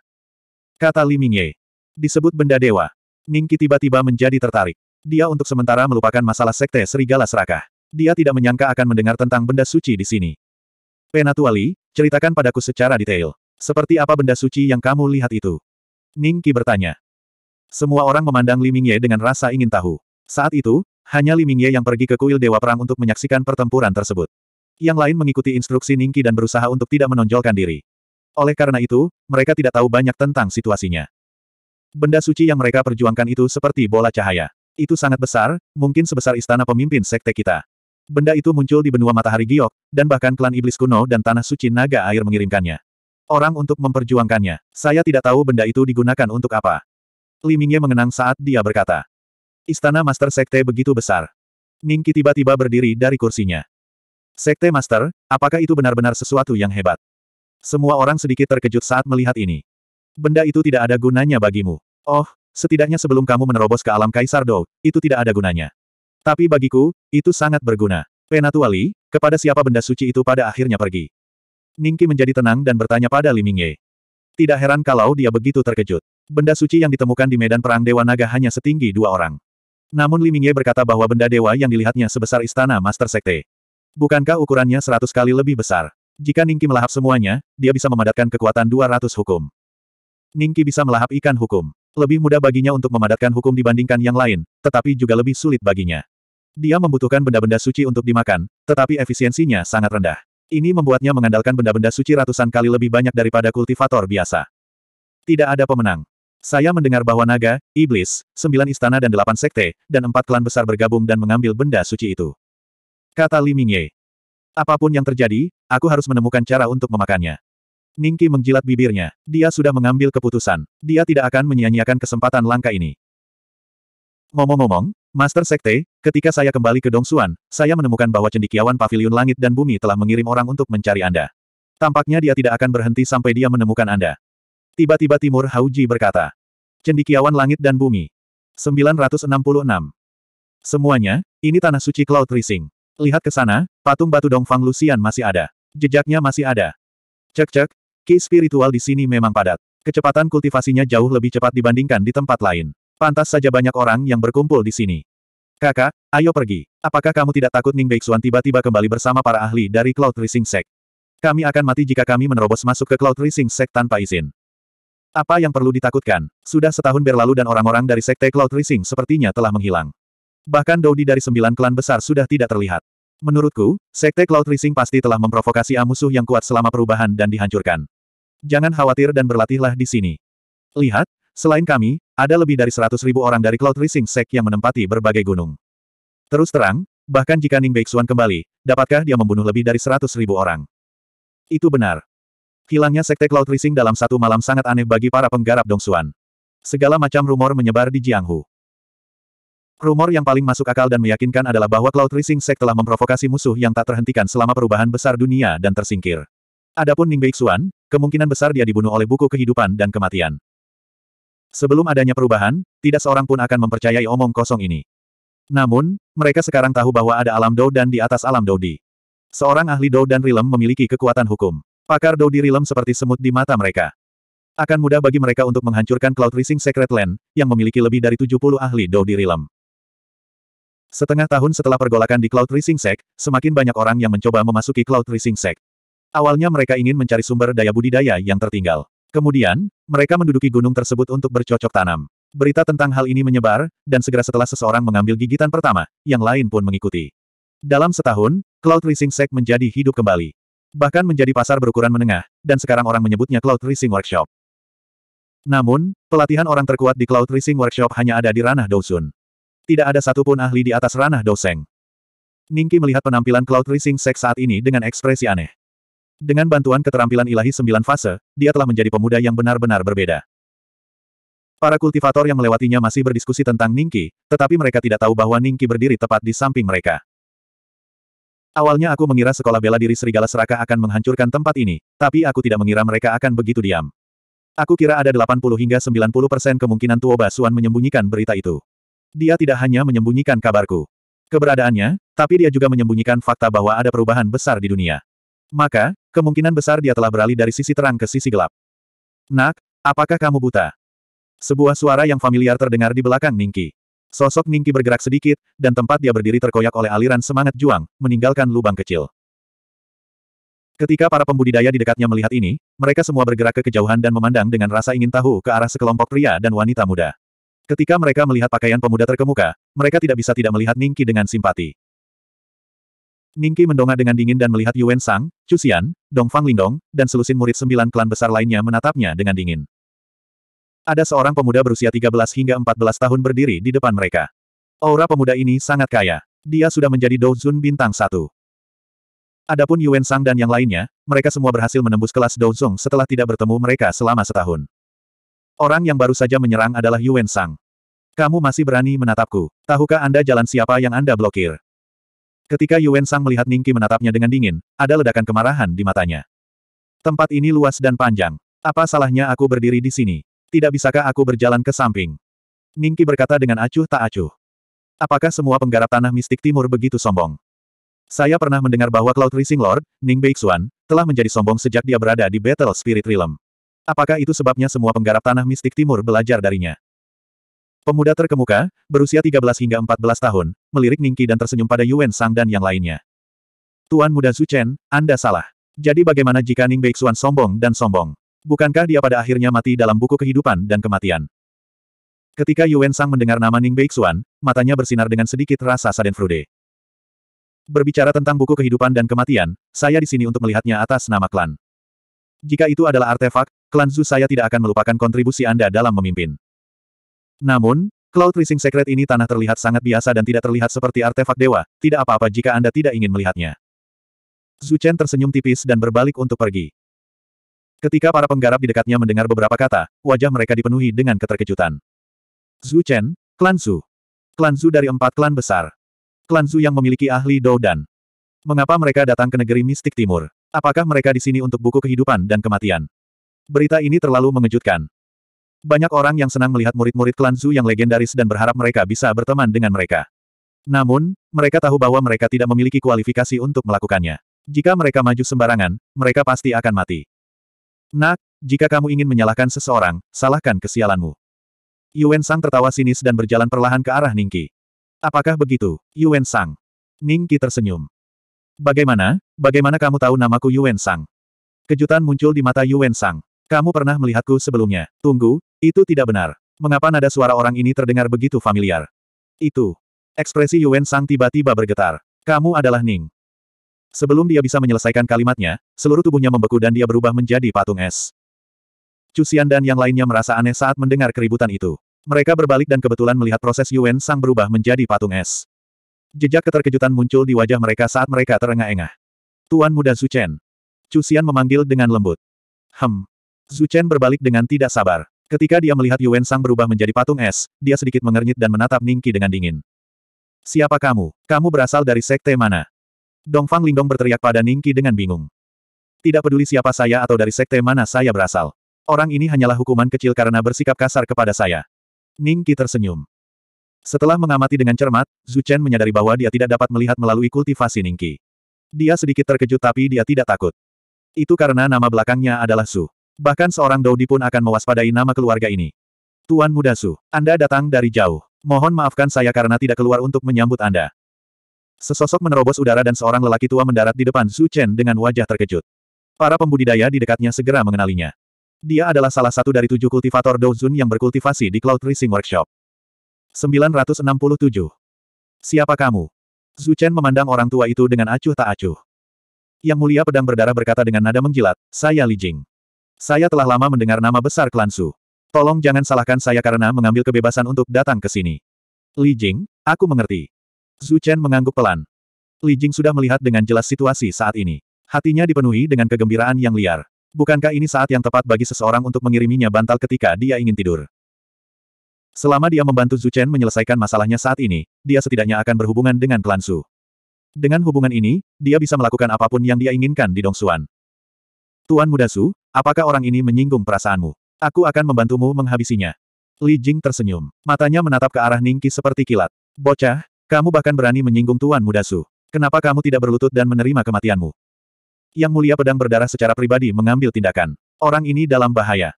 Kata Li Mingye. Disebut benda dewa. Ningki tiba-tiba menjadi tertarik. Dia untuk sementara melupakan masalah sekte serigala serakah. Dia tidak menyangka akan mendengar tentang benda suci di sini. Penatuali, ceritakan padaku secara detail. Seperti apa benda suci yang kamu lihat itu? Ningki bertanya. Semua orang memandang Li Mingye dengan rasa ingin tahu. Saat itu, hanya Li Mingye yang pergi ke kuil Dewa Perang untuk menyaksikan pertempuran tersebut. Yang lain mengikuti instruksi Ningki dan berusaha untuk tidak menonjolkan diri. Oleh karena itu, mereka tidak tahu banyak tentang situasinya. Benda suci yang mereka perjuangkan itu seperti bola cahaya. Itu sangat besar, mungkin sebesar istana pemimpin sekte kita. Benda itu muncul di benua matahari giok, dan bahkan klan iblis kuno dan tanah suci naga air mengirimkannya. Orang untuk memperjuangkannya. Saya tidak tahu benda itu digunakan untuk apa. Limingye mengenang saat dia berkata. Istana Master Sekte begitu besar. Ningki tiba-tiba berdiri dari kursinya. Sekte Master, apakah itu benar-benar sesuatu yang hebat? Semua orang sedikit terkejut saat melihat ini. Benda itu tidak ada gunanya bagimu. Oh, setidaknya sebelum kamu menerobos ke alam Kaisar Dou, itu tidak ada gunanya. Tapi bagiku, itu sangat berguna. Penatuali, kepada siapa benda suci itu pada akhirnya pergi? Ningki menjadi tenang dan bertanya pada Limingye. Tidak heran kalau dia begitu terkejut. Benda suci yang ditemukan di medan perang Dewa Naga hanya setinggi dua orang. Namun Li Mingye berkata bahwa benda dewa yang dilihatnya sebesar istana Master Sekte. Bukankah ukurannya seratus kali lebih besar? Jika Ningki melahap semuanya, dia bisa memadatkan kekuatan dua ratus hukum. Ningki bisa melahap ikan hukum. Lebih mudah baginya untuk memadatkan hukum dibandingkan yang lain, tetapi juga lebih sulit baginya. Dia membutuhkan benda-benda suci untuk dimakan, tetapi efisiensinya sangat rendah. Ini membuatnya mengandalkan benda-benda suci ratusan kali lebih banyak daripada kultivator biasa. Tidak ada pemenang. Saya mendengar bahwa naga, iblis, sembilan istana dan delapan sekte, dan empat klan besar bergabung dan mengambil benda suci itu. Kata Li Mingye. Apapun yang terjadi, aku harus menemukan cara untuk memakannya. Ningki menjilat bibirnya. Dia sudah mengambil keputusan. Dia tidak akan menyia-nyiakan kesempatan langka ini. Ngomong-ngomong, Master Sekte, ketika saya kembali ke Dongsuan, saya menemukan bahwa cendikiawan Paviliun langit dan bumi telah mengirim orang untuk mencari Anda. Tampaknya dia tidak akan berhenti sampai dia menemukan Anda. Tiba-tiba Timur Hauji berkata. Cendikiawan langit dan bumi. 966. Semuanya, ini tanah suci Cloud Rising. Lihat ke sana, patung batu Dongfang Lucian masih ada. Jejaknya masih ada. Cek-cek, ki spiritual di sini memang padat. Kecepatan kultivasinya jauh lebih cepat dibandingkan di tempat lain. Pantas saja banyak orang yang berkumpul di sini. Kakak, ayo pergi. Apakah kamu tidak takut Ning Beixuan tiba-tiba kembali bersama para ahli dari Cloud Rising Sect? Kami akan mati jika kami menerobos masuk ke Cloud Rising Sect tanpa izin. Apa yang perlu ditakutkan? Sudah setahun berlalu dan orang-orang dari Sekte Cloud Rising sepertinya telah menghilang. Bahkan Dodi dari sembilan klan besar sudah tidak terlihat. Menurutku, Sekte Cloud Rising pasti telah memprovokasi amusuh yang kuat selama perubahan dan dihancurkan. Jangan khawatir dan berlatihlah di sini. Lihat, selain kami, ada lebih dari seratus ribu orang dari Cloud Rising Sek yang menempati berbagai gunung. Terus terang, bahkan jika Ning Beixuan kembali, dapatkah dia membunuh lebih dari seratus ribu orang? Itu benar. Hilangnya Sekte Cloud Rising dalam satu malam sangat aneh bagi para penggarap Dongsuan. Segala macam rumor menyebar di Jianghu. Rumor yang paling masuk akal dan meyakinkan adalah bahwa Cloud Rising Sek telah memprovokasi musuh yang tak terhentikan selama perubahan besar dunia dan tersingkir. Adapun Ning Xuan, kemungkinan besar dia dibunuh oleh buku kehidupan dan kematian. Sebelum adanya perubahan, tidak seorang pun akan mempercayai omong kosong ini. Namun, mereka sekarang tahu bahwa ada alam Dou dan di atas alam Dou Di. Seorang ahli Dou dan Rilem memiliki kekuatan hukum. Pakar Dou dirilem seperti semut di mata mereka. Akan mudah bagi mereka untuk menghancurkan Cloud Rising Secret Land, yang memiliki lebih dari 70 ahli Dou dirilem. Setengah tahun setelah pergolakan di Cloud Rising Sec, semakin banyak orang yang mencoba memasuki Cloud Rising Sec. Awalnya mereka ingin mencari sumber daya budidaya yang tertinggal. Kemudian, mereka menduduki gunung tersebut untuk bercocok tanam. Berita tentang hal ini menyebar, dan segera setelah seseorang mengambil gigitan pertama, yang lain pun mengikuti. Dalam setahun, Cloud Rising Sec menjadi hidup kembali bahkan menjadi pasar berukuran menengah, dan sekarang orang menyebutnya Cloud Racing Workshop. Namun, pelatihan orang terkuat di Cloud Racing Workshop hanya ada di ranah Dousun. Tidak ada satupun ahli di atas ranah Douseng. Ningki melihat penampilan Cloud Racing Sek saat ini dengan ekspresi aneh. Dengan bantuan keterampilan ilahi sembilan fase, dia telah menjadi pemuda yang benar-benar berbeda. Para kultivator yang melewatinya masih berdiskusi tentang Ningki, tetapi mereka tidak tahu bahwa Ningki berdiri tepat di samping mereka. Awalnya aku mengira sekolah bela diri serigala seraka akan menghancurkan tempat ini, tapi aku tidak mengira mereka akan begitu diam. Aku kira ada 80 hingga 90 persen kemungkinan Tuo Basuan menyembunyikan berita itu. Dia tidak hanya menyembunyikan kabarku. Keberadaannya, tapi dia juga menyembunyikan fakta bahwa ada perubahan besar di dunia. Maka, kemungkinan besar dia telah beralih dari sisi terang ke sisi gelap. Nak, apakah kamu buta? Sebuah suara yang familiar terdengar di belakang Ningki. Sosok Ningki bergerak sedikit, dan tempat dia berdiri terkoyak oleh aliran semangat juang, meninggalkan lubang kecil. Ketika para pembudidaya di dekatnya melihat ini, mereka semua bergerak ke kejauhan dan memandang dengan rasa ingin tahu ke arah sekelompok pria dan wanita muda. Ketika mereka melihat pakaian pemuda terkemuka, mereka tidak bisa tidak melihat Ningki dengan simpati. Ningki mendongak dengan dingin dan melihat Yuan Sang, Chu Cusian, Dongfang Lingdong, dan selusin murid sembilan klan besar lainnya menatapnya dengan dingin. Ada seorang pemuda berusia 13 hingga 14 tahun berdiri di depan mereka. Aura pemuda ini sangat kaya. Dia sudah menjadi Douzun bintang satu. Adapun Yuan Sang dan yang lainnya, mereka semua berhasil menembus kelas Douzong setelah tidak bertemu mereka selama setahun. Orang yang baru saja menyerang adalah Yuan Sang. Kamu masih berani menatapku. Tahukah Anda jalan siapa yang Anda blokir? Ketika Yuan Sang melihat Ningki menatapnya dengan dingin, ada ledakan kemarahan di matanya. Tempat ini luas dan panjang. Apa salahnya aku berdiri di sini? Tidak bisakah aku berjalan ke samping? Ningki berkata dengan acuh tak acuh. Apakah semua penggarap tanah mistik timur begitu sombong? Saya pernah mendengar bahwa Cloud Rising Lord, Ning Beixuan, telah menjadi sombong sejak dia berada di Battle Spirit Realm. Apakah itu sebabnya semua penggarap tanah mistik timur belajar darinya? Pemuda terkemuka, berusia 13 hingga 14 tahun, melirik Ningki dan tersenyum pada Yuan Sang dan yang lainnya. Tuan muda Zuchen, Anda salah. Jadi bagaimana jika Ning Beixuan sombong dan sombong? Bukankah dia pada akhirnya mati dalam buku kehidupan dan kematian? Ketika Yuan Sang mendengar nama Ning Beixuan, matanya bersinar dengan sedikit rasa sadenfrude. Berbicara tentang buku kehidupan dan kematian, saya di sini untuk melihatnya atas nama klan. Jika itu adalah artefak, klan Zhu saya tidak akan melupakan kontribusi Anda dalam memimpin. Namun, Cloud Rising Secret ini tanah terlihat sangat biasa dan tidak terlihat seperti artefak dewa, tidak apa-apa jika Anda tidak ingin melihatnya. Zhu Chen tersenyum tipis dan berbalik untuk pergi. Ketika para penggarap di dekatnya mendengar beberapa kata, wajah mereka dipenuhi dengan keterkejutan. Zhu Chen, Klan Zhu. Klan Zhu dari empat klan besar. Klan Zhu yang memiliki ahli Doudan. Mengapa mereka datang ke negeri mistik timur? Apakah mereka di sini untuk buku kehidupan dan kematian? Berita ini terlalu mengejutkan. Banyak orang yang senang melihat murid-murid klan Zhu yang legendaris dan berharap mereka bisa berteman dengan mereka. Namun, mereka tahu bahwa mereka tidak memiliki kualifikasi untuk melakukannya. Jika mereka maju sembarangan, mereka pasti akan mati. Nak, jika kamu ingin menyalahkan seseorang, salahkan kesialanmu. Yuen Sang tertawa sinis dan berjalan perlahan ke arah Ningki. Apakah begitu, Yuen Sang? Ningki tersenyum. Bagaimana, bagaimana kamu tahu namaku Yuen Sang? Kejutan muncul di mata Yuen Sang. Kamu pernah melihatku sebelumnya. Tunggu, itu tidak benar. Mengapa nada suara orang ini terdengar begitu familiar? Itu. Ekspresi Yuen Sang tiba-tiba bergetar. Kamu adalah Ning. Sebelum dia bisa menyelesaikan kalimatnya, seluruh tubuhnya membeku dan dia berubah menjadi patung es. Cusian dan yang lainnya merasa aneh saat mendengar keributan itu. Mereka berbalik dan kebetulan melihat proses Yuan Sang berubah menjadi patung es. Jejak keterkejutan muncul di wajah mereka saat mereka terengah-engah. Tuan muda Zuchen. Cusian memanggil dengan lembut. Hem. Zuchen berbalik dengan tidak sabar. Ketika dia melihat Yuan Sang berubah menjadi patung es, dia sedikit mengernyit dan menatap Ningki dengan dingin. Siapa kamu? Kamu berasal dari sekte mana? Dongfang Lingdong berteriak pada Ningki dengan bingung. Tidak peduli siapa saya atau dari sekte mana saya berasal. Orang ini hanyalah hukuman kecil karena bersikap kasar kepada saya. Ningki tersenyum. Setelah mengamati dengan cermat, Zhu Chen menyadari bahwa dia tidak dapat melihat melalui kultivasi Ningki. Dia sedikit terkejut tapi dia tidak takut. Itu karena nama belakangnya adalah Su. Bahkan seorang Di pun akan mewaspadai nama keluarga ini. Tuan Muda Su, Anda datang dari jauh. Mohon maafkan saya karena tidak keluar untuk menyambut Anda. Sesosok menerobos udara dan seorang lelaki tua mendarat di depan Su Chen dengan wajah terkejut. Para pembudidaya di dekatnya segera mengenalinya. Dia adalah salah satu dari tujuh kultivator Douzun yang berkultivasi di Cloud Racing Workshop. 967. Siapa kamu? Su Chen memandang orang tua itu dengan acuh tak acuh. Yang mulia pedang berdarah berkata dengan nada menjilat, saya Li Jing. Saya telah lama mendengar nama besar klan Su. Tolong jangan salahkan saya karena mengambil kebebasan untuk datang ke sini. Li Jing, aku mengerti. Zhu Chen mengangguk pelan. Li Jing sudah melihat dengan jelas situasi saat ini. Hatinya dipenuhi dengan kegembiraan yang liar. Bukankah ini saat yang tepat bagi seseorang untuk mengiriminya bantal ketika dia ingin tidur? Selama dia membantu Zhu Chen menyelesaikan masalahnya saat ini, dia setidaknya akan berhubungan dengan klan Su. Dengan hubungan ini, dia bisa melakukan apapun yang dia inginkan di Dongsuan. Tuan Muda Su, apakah orang ini menyinggung perasaanmu? Aku akan membantumu menghabisinya. Li Jing tersenyum. Matanya menatap ke arah Ningki seperti kilat. Bocah, kamu bahkan berani menyinggung Tuan Muda Su. Kenapa kamu tidak berlutut dan menerima kematianmu? Yang mulia pedang berdarah secara pribadi mengambil tindakan. Orang ini dalam bahaya.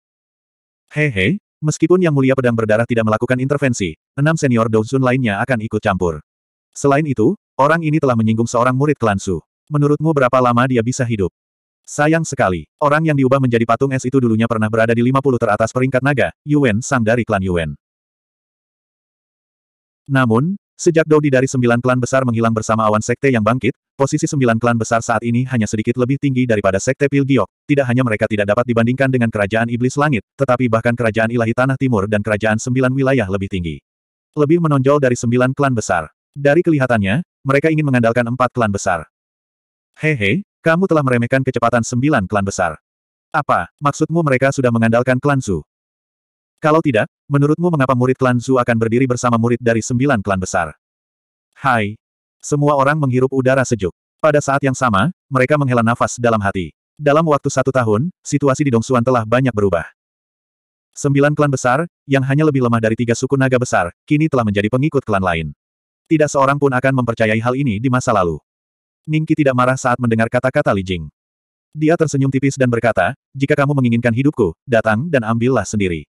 Hehe, meskipun Yang Mulia Pedang Berdarah tidak melakukan intervensi, enam senior Douzun lainnya akan ikut campur. Selain itu, orang ini telah menyinggung seorang murid klan Su. Menurutmu berapa lama dia bisa hidup? Sayang sekali, orang yang diubah menjadi patung es itu dulunya pernah berada di 50 teratas peringkat naga, Yuan Sang dari klan Yuan. Namun, Sejak Dodi dari sembilan klan besar menghilang bersama awan sekte yang bangkit, posisi sembilan klan besar saat ini hanya sedikit lebih tinggi daripada sekte Pilgiok. Tidak hanya mereka tidak dapat dibandingkan dengan kerajaan iblis langit, tetapi bahkan kerajaan ilahi tanah timur dan kerajaan sembilan wilayah lebih tinggi. Lebih menonjol dari sembilan klan besar. Dari kelihatannya, mereka ingin mengandalkan empat klan besar. Hehe, kamu telah meremehkan kecepatan sembilan klan besar. Apa, maksudmu mereka sudah mengandalkan klan Su? Kalau tidak, menurutmu mengapa murid klan Zhu akan berdiri bersama murid dari sembilan klan besar? Hai. Semua orang menghirup udara sejuk. Pada saat yang sama, mereka menghela nafas dalam hati. Dalam waktu satu tahun, situasi di Dongsuan telah banyak berubah. Sembilan klan besar, yang hanya lebih lemah dari tiga suku naga besar, kini telah menjadi pengikut klan lain. Tidak seorang pun akan mempercayai hal ini di masa lalu. Ningki tidak marah saat mendengar kata-kata Li Jing. Dia tersenyum tipis dan berkata, jika kamu menginginkan hidupku, datang dan ambillah sendiri.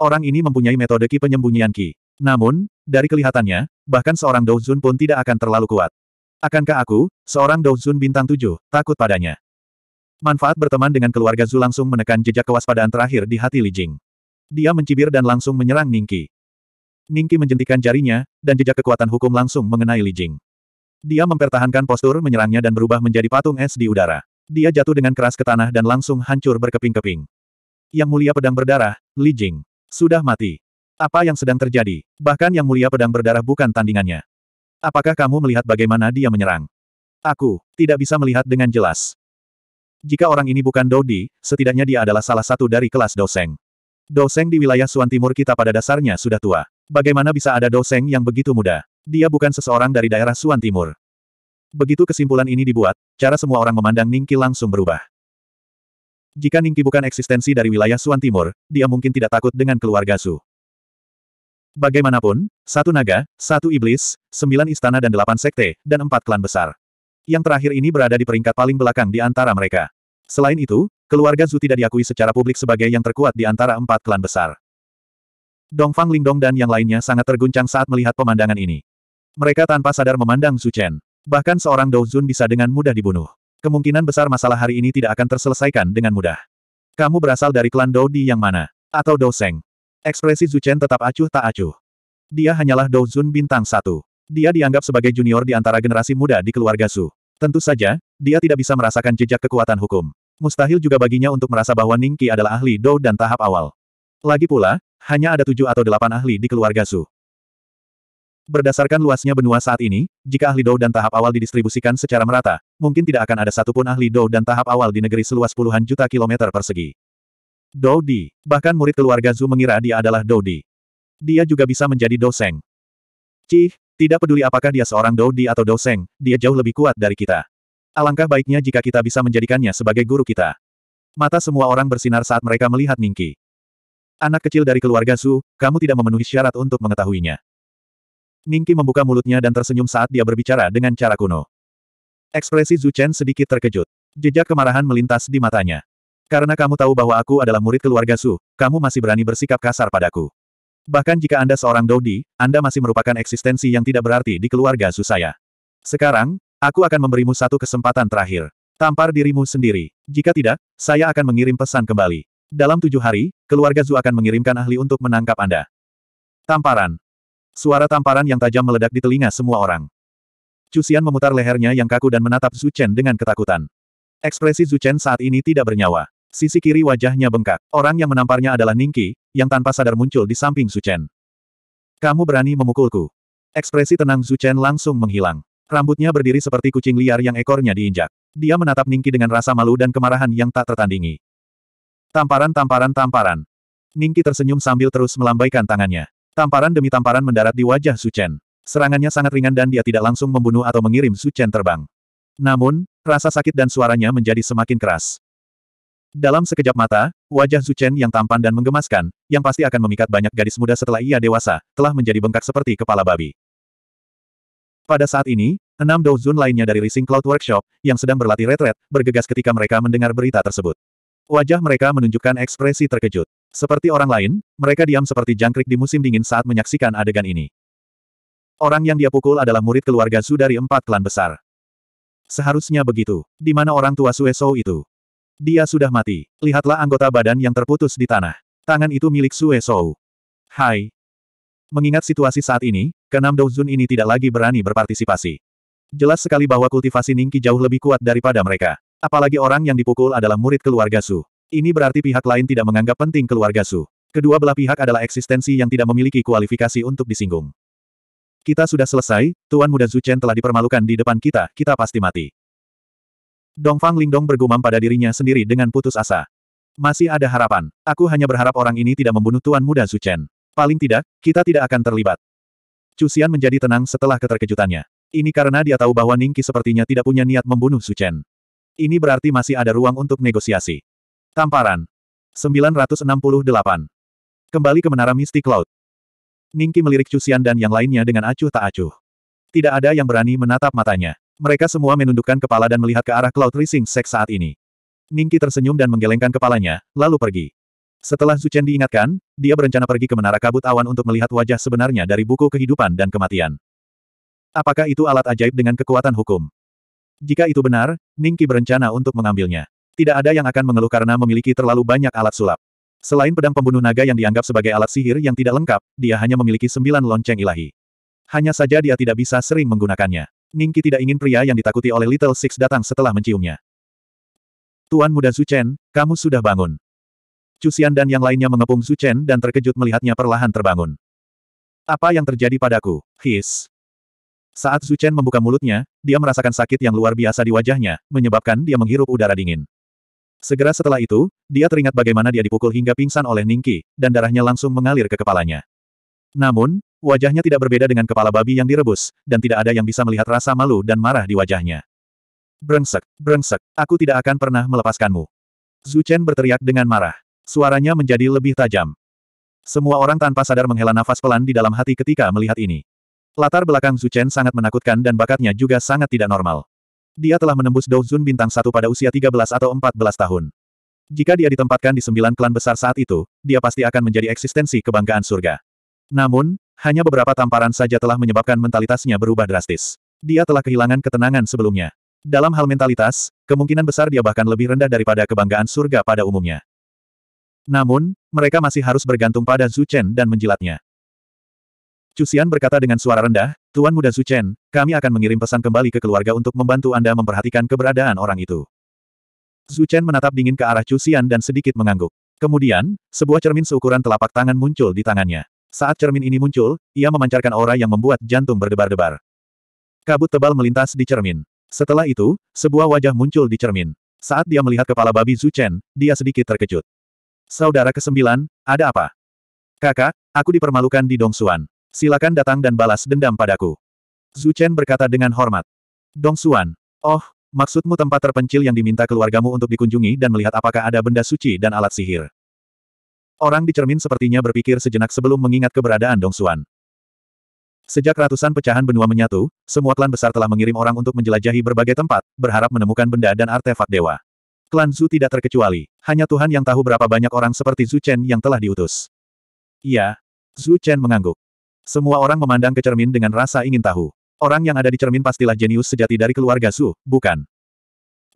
Orang ini mempunyai metode ki penyembunyian Qi. Namun, dari kelihatannya, bahkan seorang Douzun pun tidak akan terlalu kuat. Akankah aku, seorang Douzun bintang tujuh, takut padanya? Manfaat berteman dengan keluarga Zhu langsung menekan jejak kewaspadaan terakhir di hati Li Jing. Dia mencibir dan langsung menyerang Ningki. Ningki menjentikan jarinya, dan jejak kekuatan hukum langsung mengenai Li Jing. Dia mempertahankan postur menyerangnya dan berubah menjadi patung es di udara. Dia jatuh dengan keras ke tanah dan langsung hancur berkeping-keping. Yang mulia pedang berdarah, Li Jing. Sudah mati. Apa yang sedang terjadi? Bahkan yang mulia pedang berdarah bukan tandingannya. Apakah kamu melihat bagaimana dia menyerang? Aku, tidak bisa melihat dengan jelas. Jika orang ini bukan Dodi, setidaknya dia adalah salah satu dari kelas Doseng. Doseng di wilayah Suan Timur kita pada dasarnya sudah tua. Bagaimana bisa ada Doseng yang begitu muda? Dia bukan seseorang dari daerah Suan Timur. Begitu kesimpulan ini dibuat, cara semua orang memandang Ningki langsung berubah. Jika Ningki bukan eksistensi dari wilayah Suan Timur, dia mungkin tidak takut dengan keluarga Su. Bagaimanapun, satu naga, satu iblis, sembilan istana dan delapan sekte, dan empat klan besar. Yang terakhir ini berada di peringkat paling belakang di antara mereka. Selain itu, keluarga Zu tidak diakui secara publik sebagai yang terkuat di antara empat klan besar. Dongfang Lingdong dan yang lainnya sangat terguncang saat melihat pemandangan ini. Mereka tanpa sadar memandang Su Chen. Bahkan seorang Zun bisa dengan mudah dibunuh. Kemungkinan besar masalah hari ini tidak akan terselesaikan dengan mudah. Kamu berasal dari klan Dou yang mana? Atau Dou Seng? Ekspresi Zuchen tetap acuh tak acuh. Dia hanyalah Dou Zun bintang satu. Dia dianggap sebagai junior di antara generasi muda di keluarga Su. Tentu saja, dia tidak bisa merasakan jejak kekuatan hukum. Mustahil juga baginya untuk merasa bahwa Ningki adalah ahli Dou dan tahap awal. Lagi pula, hanya ada tujuh atau delapan ahli di keluarga Su. Berdasarkan luasnya benua saat ini, jika ahli Dou dan tahap awal didistribusikan secara merata, mungkin tidak akan ada satupun ahli Dou dan tahap awal di negeri seluas puluhan juta kilometer persegi. Dou Di. Bahkan murid keluarga Zhu mengira dia adalah Dou Di. Dia juga bisa menjadi Dou Seng. Cih, tidak peduli apakah dia seorang Dou Di atau Dou Seng, dia jauh lebih kuat dari kita. Alangkah baiknya jika kita bisa menjadikannya sebagai guru kita. Mata semua orang bersinar saat mereka melihat Ningki. Anak kecil dari keluarga Su, kamu tidak memenuhi syarat untuk mengetahuinya. Ningki membuka mulutnya dan tersenyum saat dia berbicara dengan cara kuno. Ekspresi Zhu Chen sedikit terkejut. Jejak kemarahan melintas di matanya. Karena kamu tahu bahwa aku adalah murid keluarga Su, kamu masih berani bersikap kasar padaku. Bahkan jika Anda seorang Dodi, Anda masih merupakan eksistensi yang tidak berarti di keluarga Su saya. Sekarang, aku akan memberimu satu kesempatan terakhir. Tampar dirimu sendiri. Jika tidak, saya akan mengirim pesan kembali. Dalam tujuh hari, keluarga Zu akan mengirimkan ahli untuk menangkap Anda. Tamparan. Suara tamparan yang tajam meledak di telinga semua orang. Cusian memutar lehernya yang kaku dan menatap Zhu Chen dengan ketakutan. Ekspresi Zhu Chen saat ini tidak bernyawa. Sisi kiri wajahnya bengkak. Orang yang menamparnya adalah Ningki, yang tanpa sadar muncul di samping Zhu Chen. Kamu berani memukulku. Ekspresi tenang Zhu Chen langsung menghilang. Rambutnya berdiri seperti kucing liar yang ekornya diinjak. Dia menatap Ningki dengan rasa malu dan kemarahan yang tak tertandingi. Tamparan tamparan tamparan. Ningki tersenyum sambil terus melambaikan tangannya. Tamparan demi tamparan mendarat di wajah Su Chen. Serangannya sangat ringan dan dia tidak langsung membunuh atau mengirim Su Chen terbang. Namun, rasa sakit dan suaranya menjadi semakin keras. Dalam sekejap mata, wajah Su Chen yang tampan dan menggemaskan, yang pasti akan memikat banyak gadis muda setelah ia dewasa, telah menjadi bengkak seperti kepala babi. Pada saat ini, enam douzun lainnya dari Rising Cloud Workshop, yang sedang berlatih retret, bergegas ketika mereka mendengar berita tersebut. Wajah mereka menunjukkan ekspresi terkejut. Seperti orang lain, mereka diam seperti jangkrik di musim dingin saat menyaksikan adegan ini. Orang yang dia pukul adalah murid keluarga Su dari empat klan besar. Seharusnya begitu. Di mana orang tua Su Suesou itu? Dia sudah mati. Lihatlah anggota badan yang terputus di tanah. Tangan itu milik Su Suesou. Hai. Mengingat situasi saat ini, keenam Douzun ini tidak lagi berani berpartisipasi. Jelas sekali bahwa kultivasi Ningki jauh lebih kuat daripada mereka. Apalagi orang yang dipukul adalah murid keluarga Su. Ini berarti pihak lain tidak menganggap penting keluarga Su. Kedua belah pihak adalah eksistensi yang tidak memiliki kualifikasi untuk disinggung. Kita sudah selesai, Tuan Muda Zuchen telah dipermalukan di depan kita, kita pasti mati. Dongfang Lingdong bergumam pada dirinya sendiri dengan putus asa. Masih ada harapan. Aku hanya berharap orang ini tidak membunuh Tuan Muda Zuchen. Paling tidak, kita tidak akan terlibat. Cusian menjadi tenang setelah keterkejutannya. Ini karena dia tahu bahwa Ningki sepertinya tidak punya niat membunuh Zuchen. Ini berarti masih ada ruang untuk negosiasi. Tamparan. 968. Kembali ke menara Mystic Cloud. Ningki melirik Cusian dan yang lainnya dengan acuh tak acuh. Tidak ada yang berani menatap matanya. Mereka semua menundukkan kepala dan melihat ke arah Cloud Rising Sex saat ini. Ningki tersenyum dan menggelengkan kepalanya, lalu pergi. Setelah Zuchen diingatkan, dia berencana pergi ke Menara Kabut Awan untuk melihat wajah sebenarnya dari buku kehidupan dan kematian. Apakah itu alat ajaib dengan kekuatan hukum? Jika itu benar, Ningki berencana untuk mengambilnya. Tidak ada yang akan mengeluh karena memiliki terlalu banyak alat sulap. Selain pedang pembunuh naga yang dianggap sebagai alat sihir yang tidak lengkap, dia hanya memiliki sembilan lonceng ilahi. Hanya saja dia tidak bisa sering menggunakannya. Ningki tidak ingin pria yang ditakuti oleh Little Six datang setelah menciumnya. Tuan muda Zuchen, kamu sudah bangun. Cusian dan yang lainnya mengepung Zuchen dan terkejut melihatnya perlahan terbangun. Apa yang terjadi padaku? His. Saat Zuchen membuka mulutnya, dia merasakan sakit yang luar biasa di wajahnya, menyebabkan dia menghirup udara dingin. Segera setelah itu, dia teringat bagaimana dia dipukul hingga pingsan oleh Ningki, dan darahnya langsung mengalir ke kepalanya. Namun, wajahnya tidak berbeda dengan kepala babi yang direbus, dan tidak ada yang bisa melihat rasa malu dan marah di wajahnya. Brengsek, brengsek, aku tidak akan pernah melepaskanmu. Zuchen berteriak dengan marah. Suaranya menjadi lebih tajam. Semua orang tanpa sadar menghela nafas pelan di dalam hati ketika melihat ini. Latar belakang Zuchen sangat menakutkan dan bakatnya juga sangat tidak normal. Dia telah menembus Douzun bintang satu pada usia 13 atau 14 tahun. Jika dia ditempatkan di sembilan klan besar saat itu, dia pasti akan menjadi eksistensi kebanggaan surga. Namun, hanya beberapa tamparan saja telah menyebabkan mentalitasnya berubah drastis. Dia telah kehilangan ketenangan sebelumnya. Dalam hal mentalitas, kemungkinan besar dia bahkan lebih rendah daripada kebanggaan surga pada umumnya. Namun, mereka masih harus bergantung pada Zhu dan menjilatnya. Cusian berkata dengan suara rendah, Tuan Muda Su Chen, kami akan mengirim pesan kembali ke keluarga untuk membantu Anda memperhatikan keberadaan orang itu. Su Chen menatap dingin ke arah Chu Xian dan sedikit mengangguk. Kemudian, sebuah cermin seukuran telapak tangan muncul di tangannya. Saat cermin ini muncul, ia memancarkan aura yang membuat jantung berdebar-debar. Kabut tebal melintas di cermin. Setelah itu, sebuah wajah muncul di cermin. Saat dia melihat kepala babi Zhu Chen, dia sedikit terkejut. Saudara kesembilan, ada apa? Kakak, aku dipermalukan di Dong Xuan. Silakan datang dan balas dendam padaku. Zhu Chen berkata dengan hormat. Dong Xuan. Oh, maksudmu tempat terpencil yang diminta keluargamu untuk dikunjungi dan melihat apakah ada benda suci dan alat sihir. Orang di cermin sepertinya berpikir sejenak sebelum mengingat keberadaan Dong Xuan. Sejak ratusan pecahan benua menyatu, semua klan besar telah mengirim orang untuk menjelajahi berbagai tempat, berharap menemukan benda dan artefak dewa. Klan Zhu tidak terkecuali, hanya Tuhan yang tahu berapa banyak orang seperti Zhu Chen yang telah diutus. Iya. Zhu Chen mengangguk. Semua orang memandang ke cermin dengan rasa ingin tahu. Orang yang ada di cermin pastilah jenius sejati dari keluarga Su, bukan?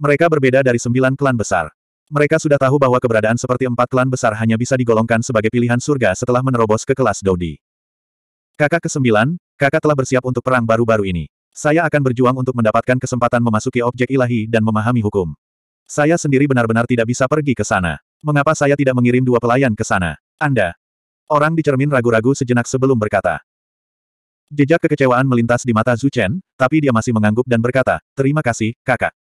Mereka berbeda dari sembilan klan besar. Mereka sudah tahu bahwa keberadaan seperti empat klan besar hanya bisa digolongkan sebagai pilihan surga setelah menerobos ke kelas Dodi. Kakak ke kesembilan, kakak telah bersiap untuk perang baru-baru ini. Saya akan berjuang untuk mendapatkan kesempatan memasuki objek ilahi dan memahami hukum. Saya sendiri benar-benar tidak bisa pergi ke sana. Mengapa saya tidak mengirim dua pelayan ke sana? Anda, Orang di cermin ragu-ragu sejenak sebelum berkata. Jejak kekecewaan melintas di mata Zhu Chen, tapi dia masih mengangguk dan berkata, terima kasih, kakak.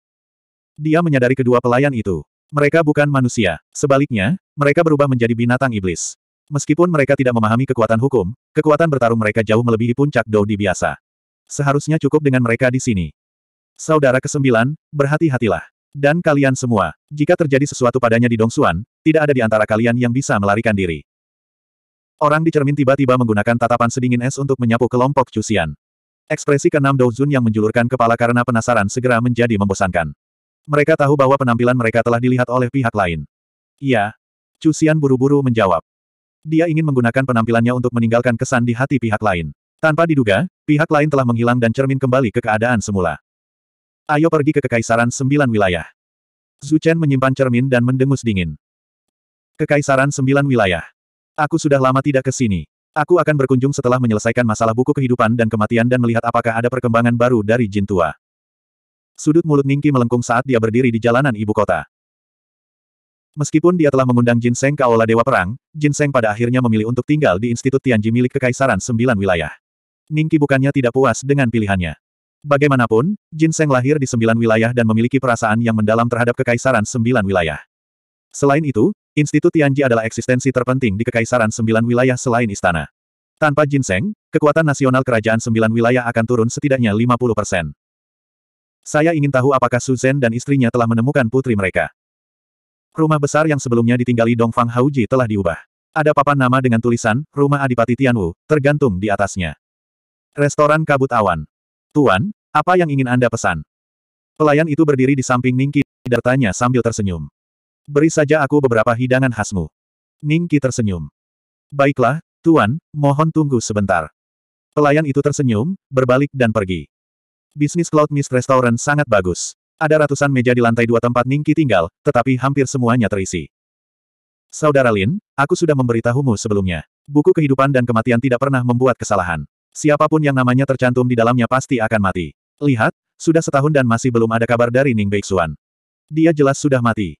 Dia menyadari kedua pelayan itu. Mereka bukan manusia. Sebaliknya, mereka berubah menjadi binatang iblis. Meskipun mereka tidak memahami kekuatan hukum, kekuatan bertarung mereka jauh melebihi puncak Di biasa. Seharusnya cukup dengan mereka di sini. Saudara kesembilan, berhati-hatilah. Dan kalian semua, jika terjadi sesuatu padanya di Dongsuan, tidak ada di antara kalian yang bisa melarikan diri. Orang di cermin tiba-tiba menggunakan tatapan sedingin es untuk menyapu kelompok Cusian. Ekspresi keenam Douzun yang menjulurkan kepala karena penasaran segera menjadi membosankan. Mereka tahu bahwa penampilan mereka telah dilihat oleh pihak lain. Iya. Cusian buru-buru menjawab. Dia ingin menggunakan penampilannya untuk meninggalkan kesan di hati pihak lain. Tanpa diduga, pihak lain telah menghilang dan cermin kembali ke keadaan semula. Ayo pergi ke Kekaisaran Sembilan Wilayah. Zuchen menyimpan cermin dan mendengus dingin. Kekaisaran Sembilan Wilayah. Aku sudah lama tidak ke sini. Aku akan berkunjung setelah menyelesaikan masalah buku kehidupan dan kematian dan melihat apakah ada perkembangan baru dari jin tua. Sudut mulut Ningki melengkung saat dia berdiri di jalanan ibu kota. Meskipun dia telah mengundang Jin Seng ke Aula Dewa Perang, Jin Seng pada akhirnya memilih untuk tinggal di Institut Tianji milik Kekaisaran Sembilan Wilayah. Ningki bukannya tidak puas dengan pilihannya. Bagaimanapun, Jin Seng lahir di Sembilan Wilayah dan memiliki perasaan yang mendalam terhadap Kekaisaran Sembilan Wilayah. Selain itu, Institut Tianji adalah eksistensi terpenting di Kekaisaran Sembilan Wilayah selain istana. Tanpa ginseng, kekuatan nasional kerajaan sembilan wilayah akan turun setidaknya 50 persen. Saya ingin tahu apakah Suzen dan istrinya telah menemukan putri mereka. Rumah besar yang sebelumnya ditinggali Dongfang Hauji telah diubah. Ada papan nama dengan tulisan, Rumah Adipati Tianwu, tergantung di atasnya. Restoran Kabut Awan. Tuan, apa yang ingin Anda pesan? Pelayan itu berdiri di samping Ningki, bertanya sambil tersenyum. Beri saja aku beberapa hidangan khasmu. Ning tersenyum. Baiklah, Tuan, mohon tunggu sebentar. Pelayan itu tersenyum, berbalik dan pergi. Bisnis Cloud Mist Restaurant sangat bagus. Ada ratusan meja di lantai dua tempat Ning tinggal, tetapi hampir semuanya terisi. Saudara Lin, aku sudah memberitahumu sebelumnya. Buku kehidupan dan kematian tidak pernah membuat kesalahan. Siapapun yang namanya tercantum di dalamnya pasti akan mati. Lihat, sudah setahun dan masih belum ada kabar dari Ning Beixuan. Dia jelas sudah mati.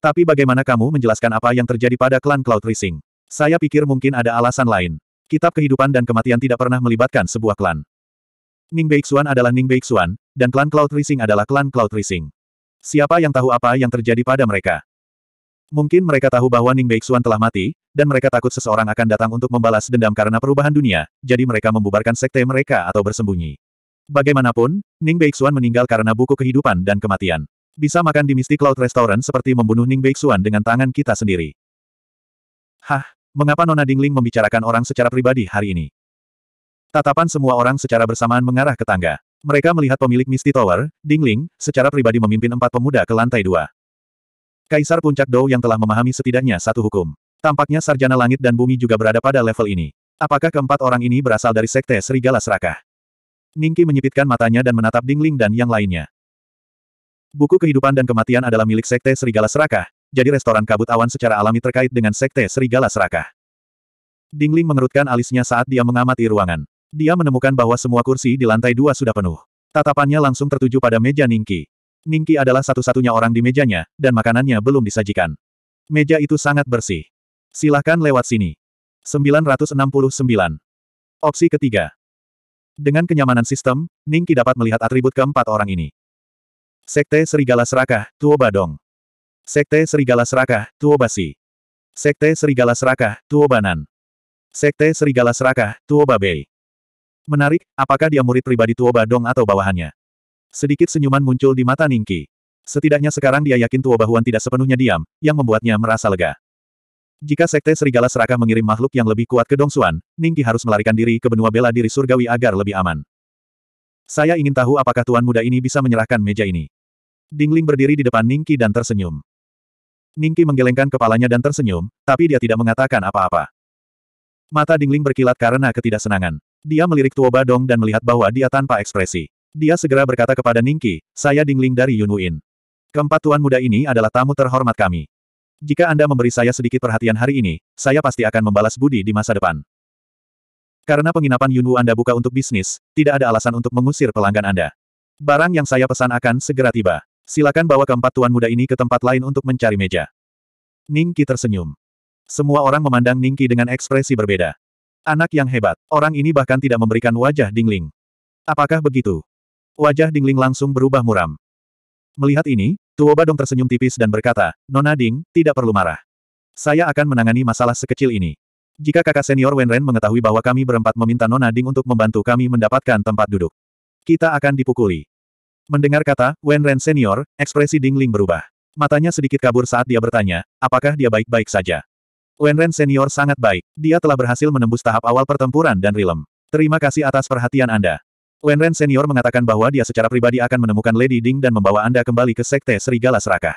Tapi bagaimana kamu menjelaskan apa yang terjadi pada klan Cloud Rising? Saya pikir mungkin ada alasan lain. Kitab kehidupan dan kematian tidak pernah melibatkan sebuah klan. Ning Beixuan adalah Ning Beixuan, dan klan Cloud Rising adalah klan Cloud Rising. Siapa yang tahu apa yang terjadi pada mereka? Mungkin mereka tahu bahwa Ning Beixuan telah mati, dan mereka takut seseorang akan datang untuk membalas dendam karena perubahan dunia, jadi mereka membubarkan sekte mereka atau bersembunyi. Bagaimanapun, Ning Beixuan meninggal karena buku kehidupan dan kematian. Bisa makan di Mystic Cloud Restaurant seperti membunuh Ning Beixuan dengan tangan kita sendiri. Hah, mengapa Nona Dingling membicarakan orang secara pribadi hari ini? Tatapan semua orang secara bersamaan mengarah ke tangga. Mereka melihat pemilik Misty Tower, Dingling, secara pribadi memimpin empat pemuda ke lantai dua. Kaisar Puncak Dou yang telah memahami setidaknya satu hukum. Tampaknya Sarjana Langit dan Bumi juga berada pada level ini. Apakah keempat orang ini berasal dari Sekte Serigala Serakah? Ningki menyipitkan matanya dan menatap Dingling dan yang lainnya. Buku Kehidupan dan Kematian adalah milik Sekte Serigala Serakah, jadi restoran kabut awan secara alami terkait dengan Sekte Serigala Serakah. Dingling mengerutkan alisnya saat dia mengamati ruangan. Dia menemukan bahwa semua kursi di lantai dua sudah penuh. Tatapannya langsung tertuju pada meja Ningki. Ningki adalah satu-satunya orang di mejanya, dan makanannya belum disajikan. Meja itu sangat bersih. Silahkan lewat sini. 969. Opsi ketiga. Dengan kenyamanan sistem, Ningki dapat melihat atribut keempat orang ini. Sekte Serigala Serakah, Tuo Badong. Sekte Serigala Serakah, Tuo Basi. Sekte Serigala Serakah, Tuo Banan. Sekte Serigala Serakah, Tuo Babei. Menarik, apakah dia murid pribadi Tuo Badong atau bawahannya? Sedikit senyuman muncul di mata Ningki. Setidaknya sekarang dia yakin Tuo Bahuan tidak sepenuhnya diam, yang membuatnya merasa lega. Jika Sekte Serigala Serakah mengirim makhluk yang lebih kuat ke Dongsuan, Ningki harus melarikan diri ke benua bela diri surgawi agar lebih aman. Saya ingin tahu apakah Tuan Muda ini bisa menyerahkan meja ini. Dingling berdiri di depan Ningki dan tersenyum. Ningki menggelengkan kepalanya dan tersenyum, tapi dia tidak mengatakan apa-apa. Mata Dingling berkilat karena ketidaksenangan. Dia melirik Tuo Badong dan melihat bahwa dia tanpa ekspresi. Dia segera berkata kepada Ningki, saya Dingling dari Yunwuin. Keempat tuan muda ini adalah tamu terhormat kami. Jika Anda memberi saya sedikit perhatian hari ini, saya pasti akan membalas budi di masa depan. Karena penginapan Yunwu Anda buka untuk bisnis, tidak ada alasan untuk mengusir pelanggan Anda. Barang yang saya pesan akan segera tiba. Silakan bawa keempat tuan muda ini ke tempat lain untuk mencari meja. Ningki tersenyum. Semua orang memandang Ningki dengan ekspresi berbeda. Anak yang hebat, orang ini bahkan tidak memberikan wajah Dingling. Apakah begitu? Wajah Dingling langsung berubah muram. Melihat ini, Tuo Badong tersenyum tipis dan berkata, Nona Ding, tidak perlu marah. Saya akan menangani masalah sekecil ini. Jika kakak senior Wenren mengetahui bahwa kami berempat meminta Nona Ding untuk membantu kami mendapatkan tempat duduk. Kita akan dipukuli. Mendengar kata, Wen Ren Senior, ekspresi Ding Ling berubah. Matanya sedikit kabur saat dia bertanya, apakah dia baik-baik saja. Wen Ren Senior sangat baik, dia telah berhasil menembus tahap awal pertempuran dan rilem. Terima kasih atas perhatian Anda. Wen Ren Senior mengatakan bahwa dia secara pribadi akan menemukan Lady Ding dan membawa Anda kembali ke Sekte Serigala Serakah.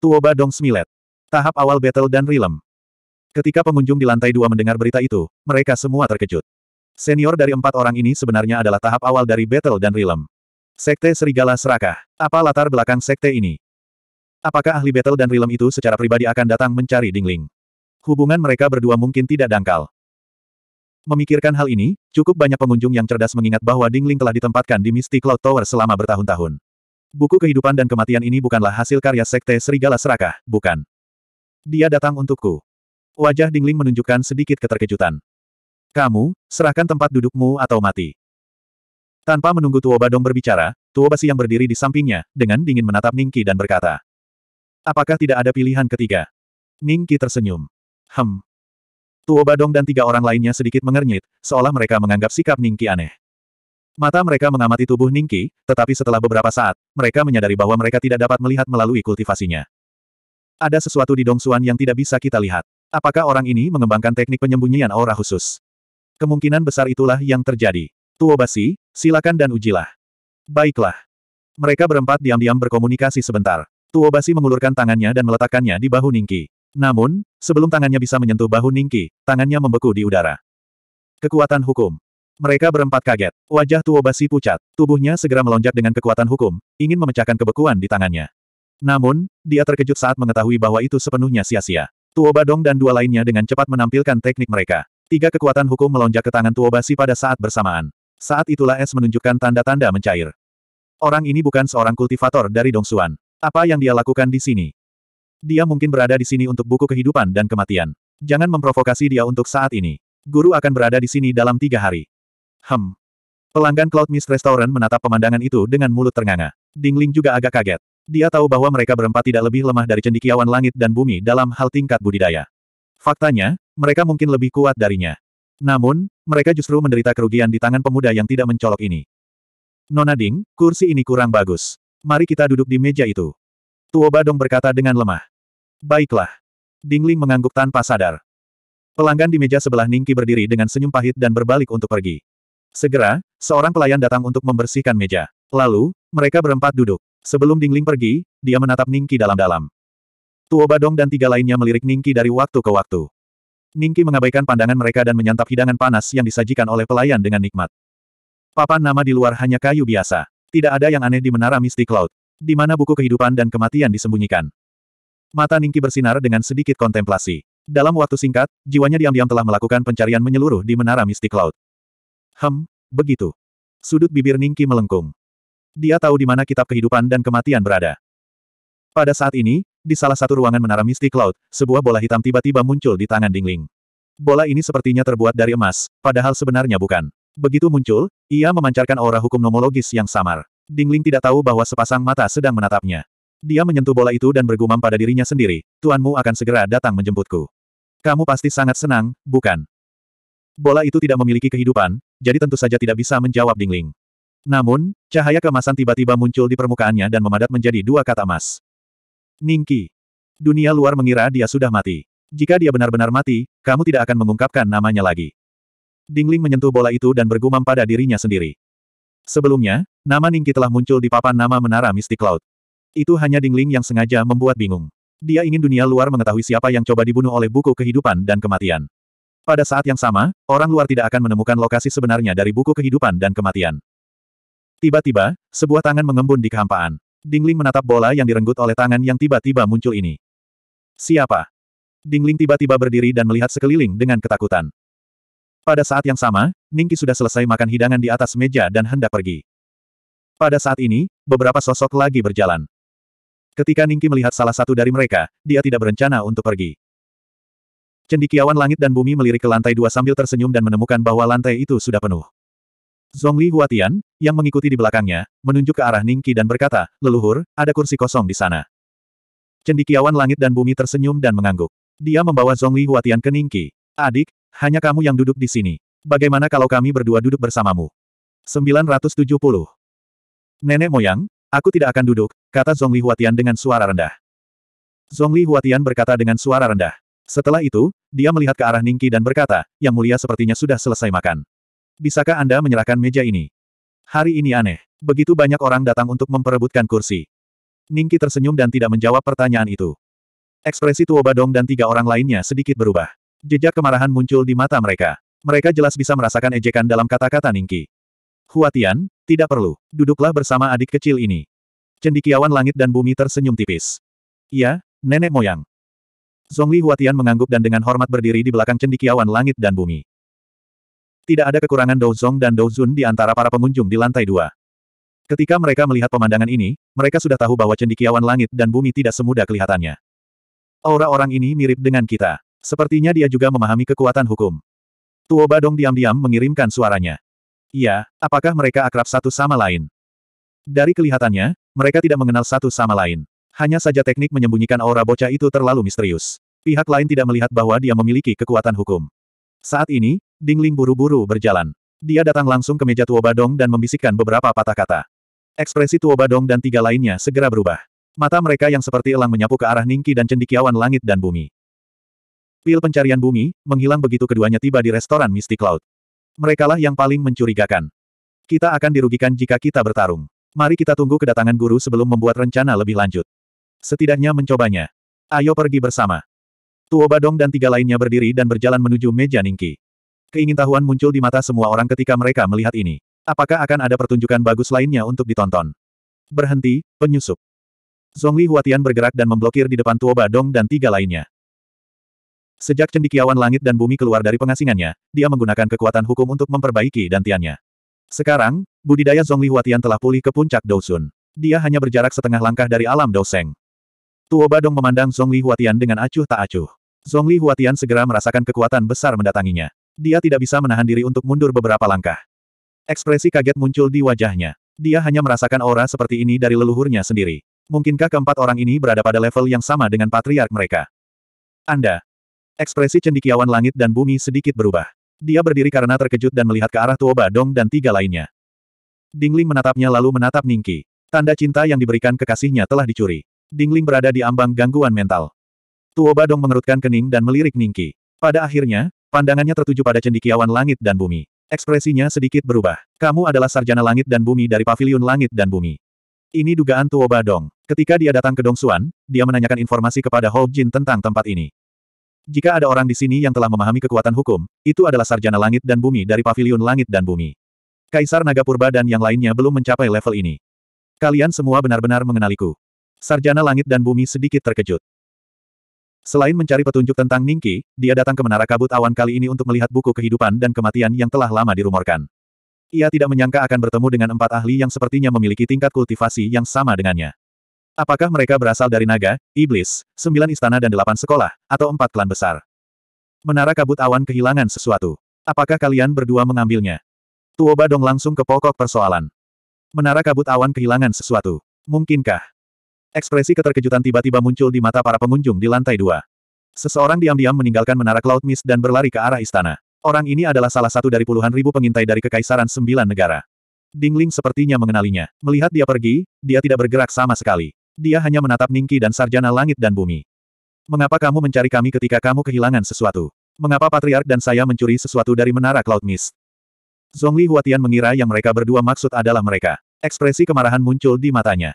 Tuoba Dong Smilet. Tahap awal battle dan rilem. Ketika pengunjung di lantai dua mendengar berita itu, mereka semua terkejut. Senior dari empat orang ini sebenarnya adalah tahap awal dari Battle dan rilem. Sekte Serigala Serakah. Apa latar belakang sekte ini? Apakah ahli battle dan realm itu secara pribadi akan datang mencari Dingling? Hubungan mereka berdua mungkin tidak dangkal. Memikirkan hal ini, cukup banyak pengunjung yang cerdas mengingat bahwa Dingling telah ditempatkan di Misty Cloud Tower selama bertahun-tahun. Buku kehidupan dan kematian ini bukanlah hasil karya sekte Serigala Serakah, bukan. Dia datang untukku. Wajah Dingling menunjukkan sedikit keterkejutan. Kamu, serahkan tempat dudukmu atau mati. Tanpa menunggu Tuo Badong berbicara, Tuo Basi yang berdiri di sampingnya, dengan dingin menatap Ningki dan berkata. Apakah tidak ada pilihan ketiga? Ningki tersenyum. Hem. Tuo Badong dan tiga orang lainnya sedikit mengernyit, seolah mereka menganggap sikap Ningki aneh. Mata mereka mengamati tubuh Ningki, tetapi setelah beberapa saat, mereka menyadari bahwa mereka tidak dapat melihat melalui kultivasinya. Ada sesuatu di Dongsuan yang tidak bisa kita lihat. Apakah orang ini mengembangkan teknik penyembunyian aura khusus? Kemungkinan besar itulah yang terjadi. Basi, silakan dan ujilah. Baiklah. Mereka berempat diam-diam berkomunikasi sebentar. Basi mengulurkan tangannya dan meletakkannya di bahu Ningki. Namun, sebelum tangannya bisa menyentuh bahu Ningki, tangannya membeku di udara. Kekuatan hukum. Mereka berempat kaget. Wajah Basi pucat. Tubuhnya segera melonjak dengan kekuatan hukum, ingin memecahkan kebekuan di tangannya. Namun, dia terkejut saat mengetahui bahwa itu sepenuhnya sia-sia. Tuobadong dan dua lainnya dengan cepat menampilkan teknik mereka. Tiga kekuatan hukum melonjak ke tangan Tuobasi pada saat bersamaan. Saat itulah es menunjukkan tanda-tanda mencair. Orang ini bukan seorang kultivator dari Dongsuan. Apa yang dia lakukan di sini? Dia mungkin berada di sini untuk buku kehidupan dan kematian. Jangan memprovokasi dia untuk saat ini. Guru akan berada di sini dalam tiga hari. Hem. Pelanggan Cloud Mist Restaurant menatap pemandangan itu dengan mulut ternganga. Dingling juga agak kaget. Dia tahu bahwa mereka berempat tidak lebih lemah dari cendikiawan langit dan bumi dalam hal tingkat budidaya. Faktanya, mereka mungkin lebih kuat darinya. Namun, mereka justru menderita kerugian di tangan pemuda yang tidak mencolok ini. Nona Ding, kursi ini kurang bagus. Mari kita duduk di meja itu. Tuo Badong berkata dengan lemah. Baiklah. Dingling mengangguk tanpa sadar. Pelanggan di meja sebelah Ningki berdiri dengan senyum pahit dan berbalik untuk pergi. Segera, seorang pelayan datang untuk membersihkan meja. Lalu, mereka berempat duduk. Sebelum Dingling pergi, dia menatap Ningki dalam-dalam. Tuo Badong dan tiga lainnya melirik Ningki dari waktu ke waktu. Ningki mengabaikan pandangan mereka dan menyantap hidangan panas yang disajikan oleh pelayan dengan nikmat. Papan nama di luar hanya kayu biasa. Tidak ada yang aneh di menara Misty Cloud, di mana buku kehidupan dan kematian disembunyikan. Mata Ningki bersinar dengan sedikit kontemplasi. Dalam waktu singkat, jiwanya diam-diam telah melakukan pencarian menyeluruh di menara Misty Cloud. Hem, begitu. Sudut bibir Ningki melengkung. Dia tahu di mana kitab kehidupan dan kematian berada. Pada saat ini, di salah satu ruangan menara Mystic Cloud, sebuah bola hitam tiba-tiba muncul di tangan Dingling. Bola ini sepertinya terbuat dari emas, padahal sebenarnya bukan. Begitu muncul, ia memancarkan aura hukum nomologis yang samar. Dingling tidak tahu bahwa sepasang mata sedang menatapnya. Dia menyentuh bola itu dan bergumam pada dirinya sendiri, tuanmu akan segera datang menjemputku. Kamu pasti sangat senang, bukan? Bola itu tidak memiliki kehidupan, jadi tentu saja tidak bisa menjawab Dingling. Namun, cahaya kemasan tiba-tiba muncul di permukaannya dan memadat menjadi dua kata emas. Ningki. Dunia luar mengira dia sudah mati. Jika dia benar-benar mati, kamu tidak akan mengungkapkan namanya lagi. Dingling menyentuh bola itu dan bergumam pada dirinya sendiri. Sebelumnya, nama Ningki telah muncul di papan nama Menara Mystic Cloud. Itu hanya Dingling yang sengaja membuat bingung. Dia ingin dunia luar mengetahui siapa yang coba dibunuh oleh buku kehidupan dan kematian. Pada saat yang sama, orang luar tidak akan menemukan lokasi sebenarnya dari buku kehidupan dan kematian. Tiba-tiba, sebuah tangan mengembun di kehampaan. Dingling menatap bola yang direnggut oleh tangan yang tiba-tiba muncul ini. Siapa? Dingling tiba-tiba berdiri dan melihat sekeliling dengan ketakutan. Pada saat yang sama, Ningki sudah selesai makan hidangan di atas meja dan hendak pergi. Pada saat ini, beberapa sosok lagi berjalan. Ketika Ningki melihat salah satu dari mereka, dia tidak berencana untuk pergi. Cendikiawan langit dan bumi melirik ke lantai dua sambil tersenyum dan menemukan bahwa lantai itu sudah penuh. Zhongli Huatian, yang mengikuti di belakangnya, menunjuk ke arah Ningqi dan berkata, leluhur, ada kursi kosong di sana. Cendikiawan langit dan bumi tersenyum dan mengangguk. Dia membawa Zhongli Huatian ke Ningqi. Adik, hanya kamu yang duduk di sini. Bagaimana kalau kami berdua duduk bersamamu? 970. Nenek moyang, aku tidak akan duduk, kata Zhongli Huatian dengan suara rendah. Zhongli Huatian berkata dengan suara rendah. Setelah itu, dia melihat ke arah Ningqi dan berkata, yang mulia sepertinya sudah selesai makan. Bisakah Anda menyerahkan meja ini? Hari ini aneh. Begitu banyak orang datang untuk memperebutkan kursi. Ningki tersenyum dan tidak menjawab pertanyaan itu. Ekspresi Badong dan tiga orang lainnya sedikit berubah. Jejak kemarahan muncul di mata mereka. Mereka jelas bisa merasakan ejekan dalam kata-kata Ningki. Huatian, tidak perlu. Duduklah bersama adik kecil ini. Cendikiawan langit dan bumi tersenyum tipis. Ya, nenek moyang. Zhongli Huatian mengangguk dan dengan hormat berdiri di belakang cendikiawan langit dan bumi. Tidak ada kekurangan Dou Zong dan Dou Zun di antara para pengunjung di lantai dua. Ketika mereka melihat pemandangan ini, mereka sudah tahu bahwa cendikiawan langit dan bumi tidak semudah kelihatannya. Aura orang ini mirip dengan kita. Sepertinya dia juga memahami kekuatan hukum. Tuo Badong diam-diam mengirimkan suaranya. Iya, apakah mereka akrab satu sama lain? Dari kelihatannya, mereka tidak mengenal satu sama lain. Hanya saja teknik menyembunyikan aura bocah itu terlalu misterius. Pihak lain tidak melihat bahwa dia memiliki kekuatan hukum. Saat ini, Dingling buru-buru berjalan. Dia datang langsung ke meja Tuo Badong dan membisikkan beberapa patah kata. Ekspresi Tuo Badong dan tiga lainnya segera berubah. Mata mereka yang seperti elang menyapu ke arah Ningki dan cendikiawan langit dan bumi. Pil pencarian bumi, menghilang begitu keduanya tiba di restoran Mystic Cloud. Merekalah yang paling mencurigakan. Kita akan dirugikan jika kita bertarung. Mari kita tunggu kedatangan guru sebelum membuat rencana lebih lanjut. Setidaknya mencobanya. Ayo pergi bersama. Tuo Badong dan tiga lainnya berdiri dan berjalan menuju meja Ningki. Keingintahuan muncul di mata semua orang ketika mereka melihat ini. Apakah akan ada pertunjukan bagus lainnya untuk ditonton? Berhenti, penyusup. Zhongli Huatian bergerak dan memblokir di depan Tuo Badong dan tiga lainnya. Sejak cendikiawan langit dan bumi keluar dari pengasingannya, dia menggunakan kekuatan hukum untuk memperbaiki dantiannya. Sekarang, budidaya Zhongli Huatian telah pulih ke puncak Dousun. Dia hanya berjarak setengah langkah dari alam Douseng. Tuo Badong memandang Zhongli Huatian dengan acuh tak acuh. Zhongli Huatian segera merasakan kekuatan besar mendatanginya. Dia tidak bisa menahan diri untuk mundur beberapa langkah. Ekspresi kaget muncul di wajahnya. Dia hanya merasakan aura seperti ini dari leluhurnya sendiri. Mungkinkah keempat orang ini berada pada level yang sama dengan patriark mereka? Anda. Ekspresi cendikiawan langit dan bumi sedikit berubah. Dia berdiri karena terkejut dan melihat ke arah Tuoba Dong dan tiga lainnya. Dingling menatapnya lalu menatap Ningki. Tanda cinta yang diberikan kekasihnya telah dicuri. Dingling berada di ambang gangguan mental. Tuoba Dong mengerutkan kening dan melirik Ningki. Pada akhirnya, Pandangannya tertuju pada cendikiawan langit dan bumi. Ekspresinya sedikit berubah. Kamu adalah sarjana langit dan bumi dari Paviliun langit dan bumi. Ini dugaan Tuo Badong. Ketika dia datang ke Dongsuan, dia menanyakan informasi kepada Hou Jin tentang tempat ini. Jika ada orang di sini yang telah memahami kekuatan hukum, itu adalah sarjana langit dan bumi dari Paviliun langit dan bumi. Kaisar Naga Purba dan yang lainnya belum mencapai level ini. Kalian semua benar-benar mengenaliku. Sarjana langit dan bumi sedikit terkejut. Selain mencari petunjuk tentang Ningki, dia datang ke Menara Kabut Awan kali ini untuk melihat buku kehidupan dan kematian yang telah lama dirumorkan. Ia tidak menyangka akan bertemu dengan empat ahli yang sepertinya memiliki tingkat kultivasi yang sama dengannya. Apakah mereka berasal dari naga, iblis, sembilan istana dan delapan sekolah, atau empat klan besar? Menara Kabut Awan kehilangan sesuatu. Apakah kalian berdua mengambilnya? Tuoba Dong langsung ke pokok persoalan. Menara Kabut Awan kehilangan sesuatu. Mungkinkah? Ekspresi keterkejutan tiba-tiba muncul di mata para pengunjung di lantai dua. Seseorang diam-diam meninggalkan menara Cloud Mist dan berlari ke arah istana. Orang ini adalah salah satu dari puluhan ribu pengintai dari Kekaisaran Sembilan Negara. Dingling sepertinya mengenalinya. Melihat dia pergi, dia tidak bergerak sama sekali. Dia hanya menatap Ningki dan Sarjana Langit dan Bumi. Mengapa kamu mencari kami ketika kamu kehilangan sesuatu? Mengapa Patriark dan saya mencuri sesuatu dari menara Cloud Mist? Zhongli Huatian mengira yang mereka berdua maksud adalah mereka. Ekspresi kemarahan muncul di matanya.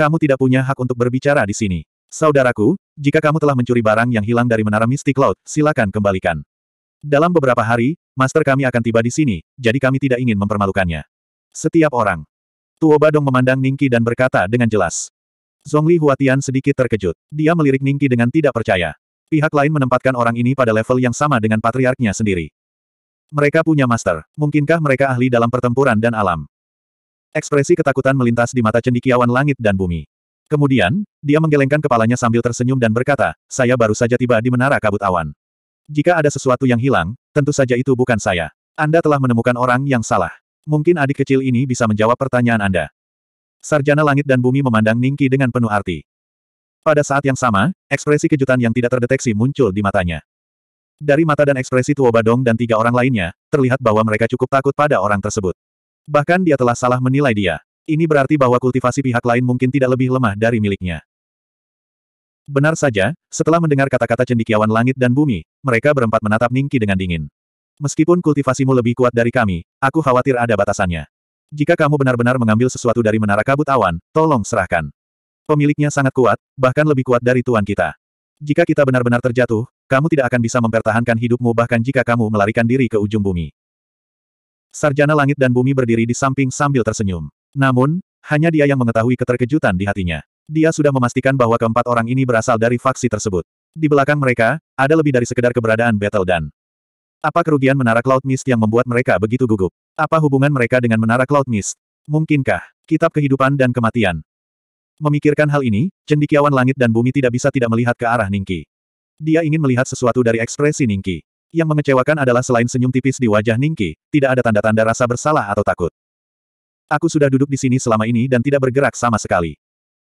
Kamu tidak punya hak untuk berbicara di sini. Saudaraku, jika kamu telah mencuri barang yang hilang dari Menara Mystic Cloud, silakan kembalikan. Dalam beberapa hari, master kami akan tiba di sini, jadi kami tidak ingin mempermalukannya. Setiap orang. Tuo Badong memandang Ningki dan berkata dengan jelas. Zhongli Huatian sedikit terkejut. Dia melirik Ningki dengan tidak percaya. Pihak lain menempatkan orang ini pada level yang sama dengan patriarknya sendiri. Mereka punya master. Mungkinkah mereka ahli dalam pertempuran dan alam? Ekspresi ketakutan melintas di mata cendikiawan langit dan bumi. Kemudian, dia menggelengkan kepalanya sambil tersenyum dan berkata, saya baru saja tiba di menara kabut awan. Jika ada sesuatu yang hilang, tentu saja itu bukan saya. Anda telah menemukan orang yang salah. Mungkin adik kecil ini bisa menjawab pertanyaan Anda. Sarjana langit dan bumi memandang Ningki dengan penuh arti. Pada saat yang sama, ekspresi kejutan yang tidak terdeteksi muncul di matanya. Dari mata dan ekspresi Tuo Badong dan tiga orang lainnya, terlihat bahwa mereka cukup takut pada orang tersebut. Bahkan dia telah salah menilai dia. Ini berarti bahwa kultivasi pihak lain mungkin tidak lebih lemah dari miliknya. Benar saja, setelah mendengar kata-kata cendikiawan langit dan bumi, mereka berempat menatap Ningki dengan dingin. Meskipun kultivasimu lebih kuat dari kami, aku khawatir ada batasannya. Jika kamu benar-benar mengambil sesuatu dari menara kabut awan, tolong serahkan. Pemiliknya sangat kuat, bahkan lebih kuat dari tuan kita. Jika kita benar-benar terjatuh, kamu tidak akan bisa mempertahankan hidupmu bahkan jika kamu melarikan diri ke ujung bumi. Sarjana langit dan bumi berdiri di samping sambil tersenyum. Namun, hanya dia yang mengetahui keterkejutan di hatinya. Dia sudah memastikan bahwa keempat orang ini berasal dari faksi tersebut. Di belakang mereka, ada lebih dari sekedar keberadaan Battle Dan. Apa kerugian menara Cloud Mist yang membuat mereka begitu gugup? Apa hubungan mereka dengan menara Cloud Mist? Mungkinkah, kitab kehidupan dan kematian? Memikirkan hal ini, cendikiawan langit dan bumi tidak bisa tidak melihat ke arah Ningki. Dia ingin melihat sesuatu dari ekspresi Ningki. Yang mengecewakan adalah selain senyum tipis di wajah Ningki, tidak ada tanda-tanda rasa bersalah atau takut. Aku sudah duduk di sini selama ini dan tidak bergerak sama sekali.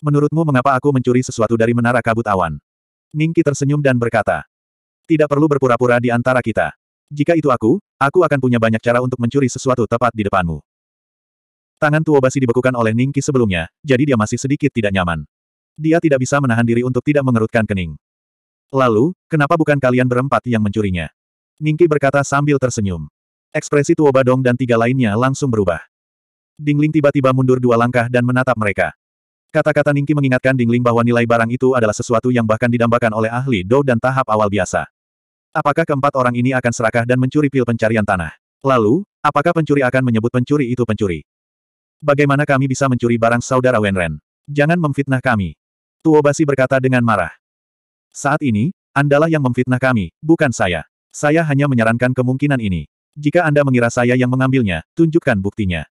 Menurutmu mengapa aku mencuri sesuatu dari menara kabut awan? Ningki tersenyum dan berkata. Tidak perlu berpura-pura di antara kita. Jika itu aku, aku akan punya banyak cara untuk mencuri sesuatu tepat di depanmu. Tangan Tuobasi dibekukan oleh Ningki sebelumnya, jadi dia masih sedikit tidak nyaman. Dia tidak bisa menahan diri untuk tidak mengerutkan kening. Lalu, kenapa bukan kalian berempat yang mencurinya? Ningki berkata sambil tersenyum. Ekspresi Tuo Badong dan tiga lainnya langsung berubah. Dingling tiba-tiba mundur dua langkah dan menatap mereka. Kata-kata Ningki mengingatkan Dingling bahwa nilai barang itu adalah sesuatu yang bahkan didambakan oleh ahli Do dan tahap awal biasa. Apakah keempat orang ini akan serakah dan mencuri pil pencarian tanah? Lalu, apakah pencuri akan menyebut pencuri itu pencuri? Bagaimana kami bisa mencuri barang saudara Wenren? Jangan memfitnah kami. Tuobasi berkata dengan marah. Saat ini, Andalah yang memfitnah kami, bukan saya. Saya hanya menyarankan kemungkinan ini. Jika Anda mengira saya yang mengambilnya, tunjukkan buktinya.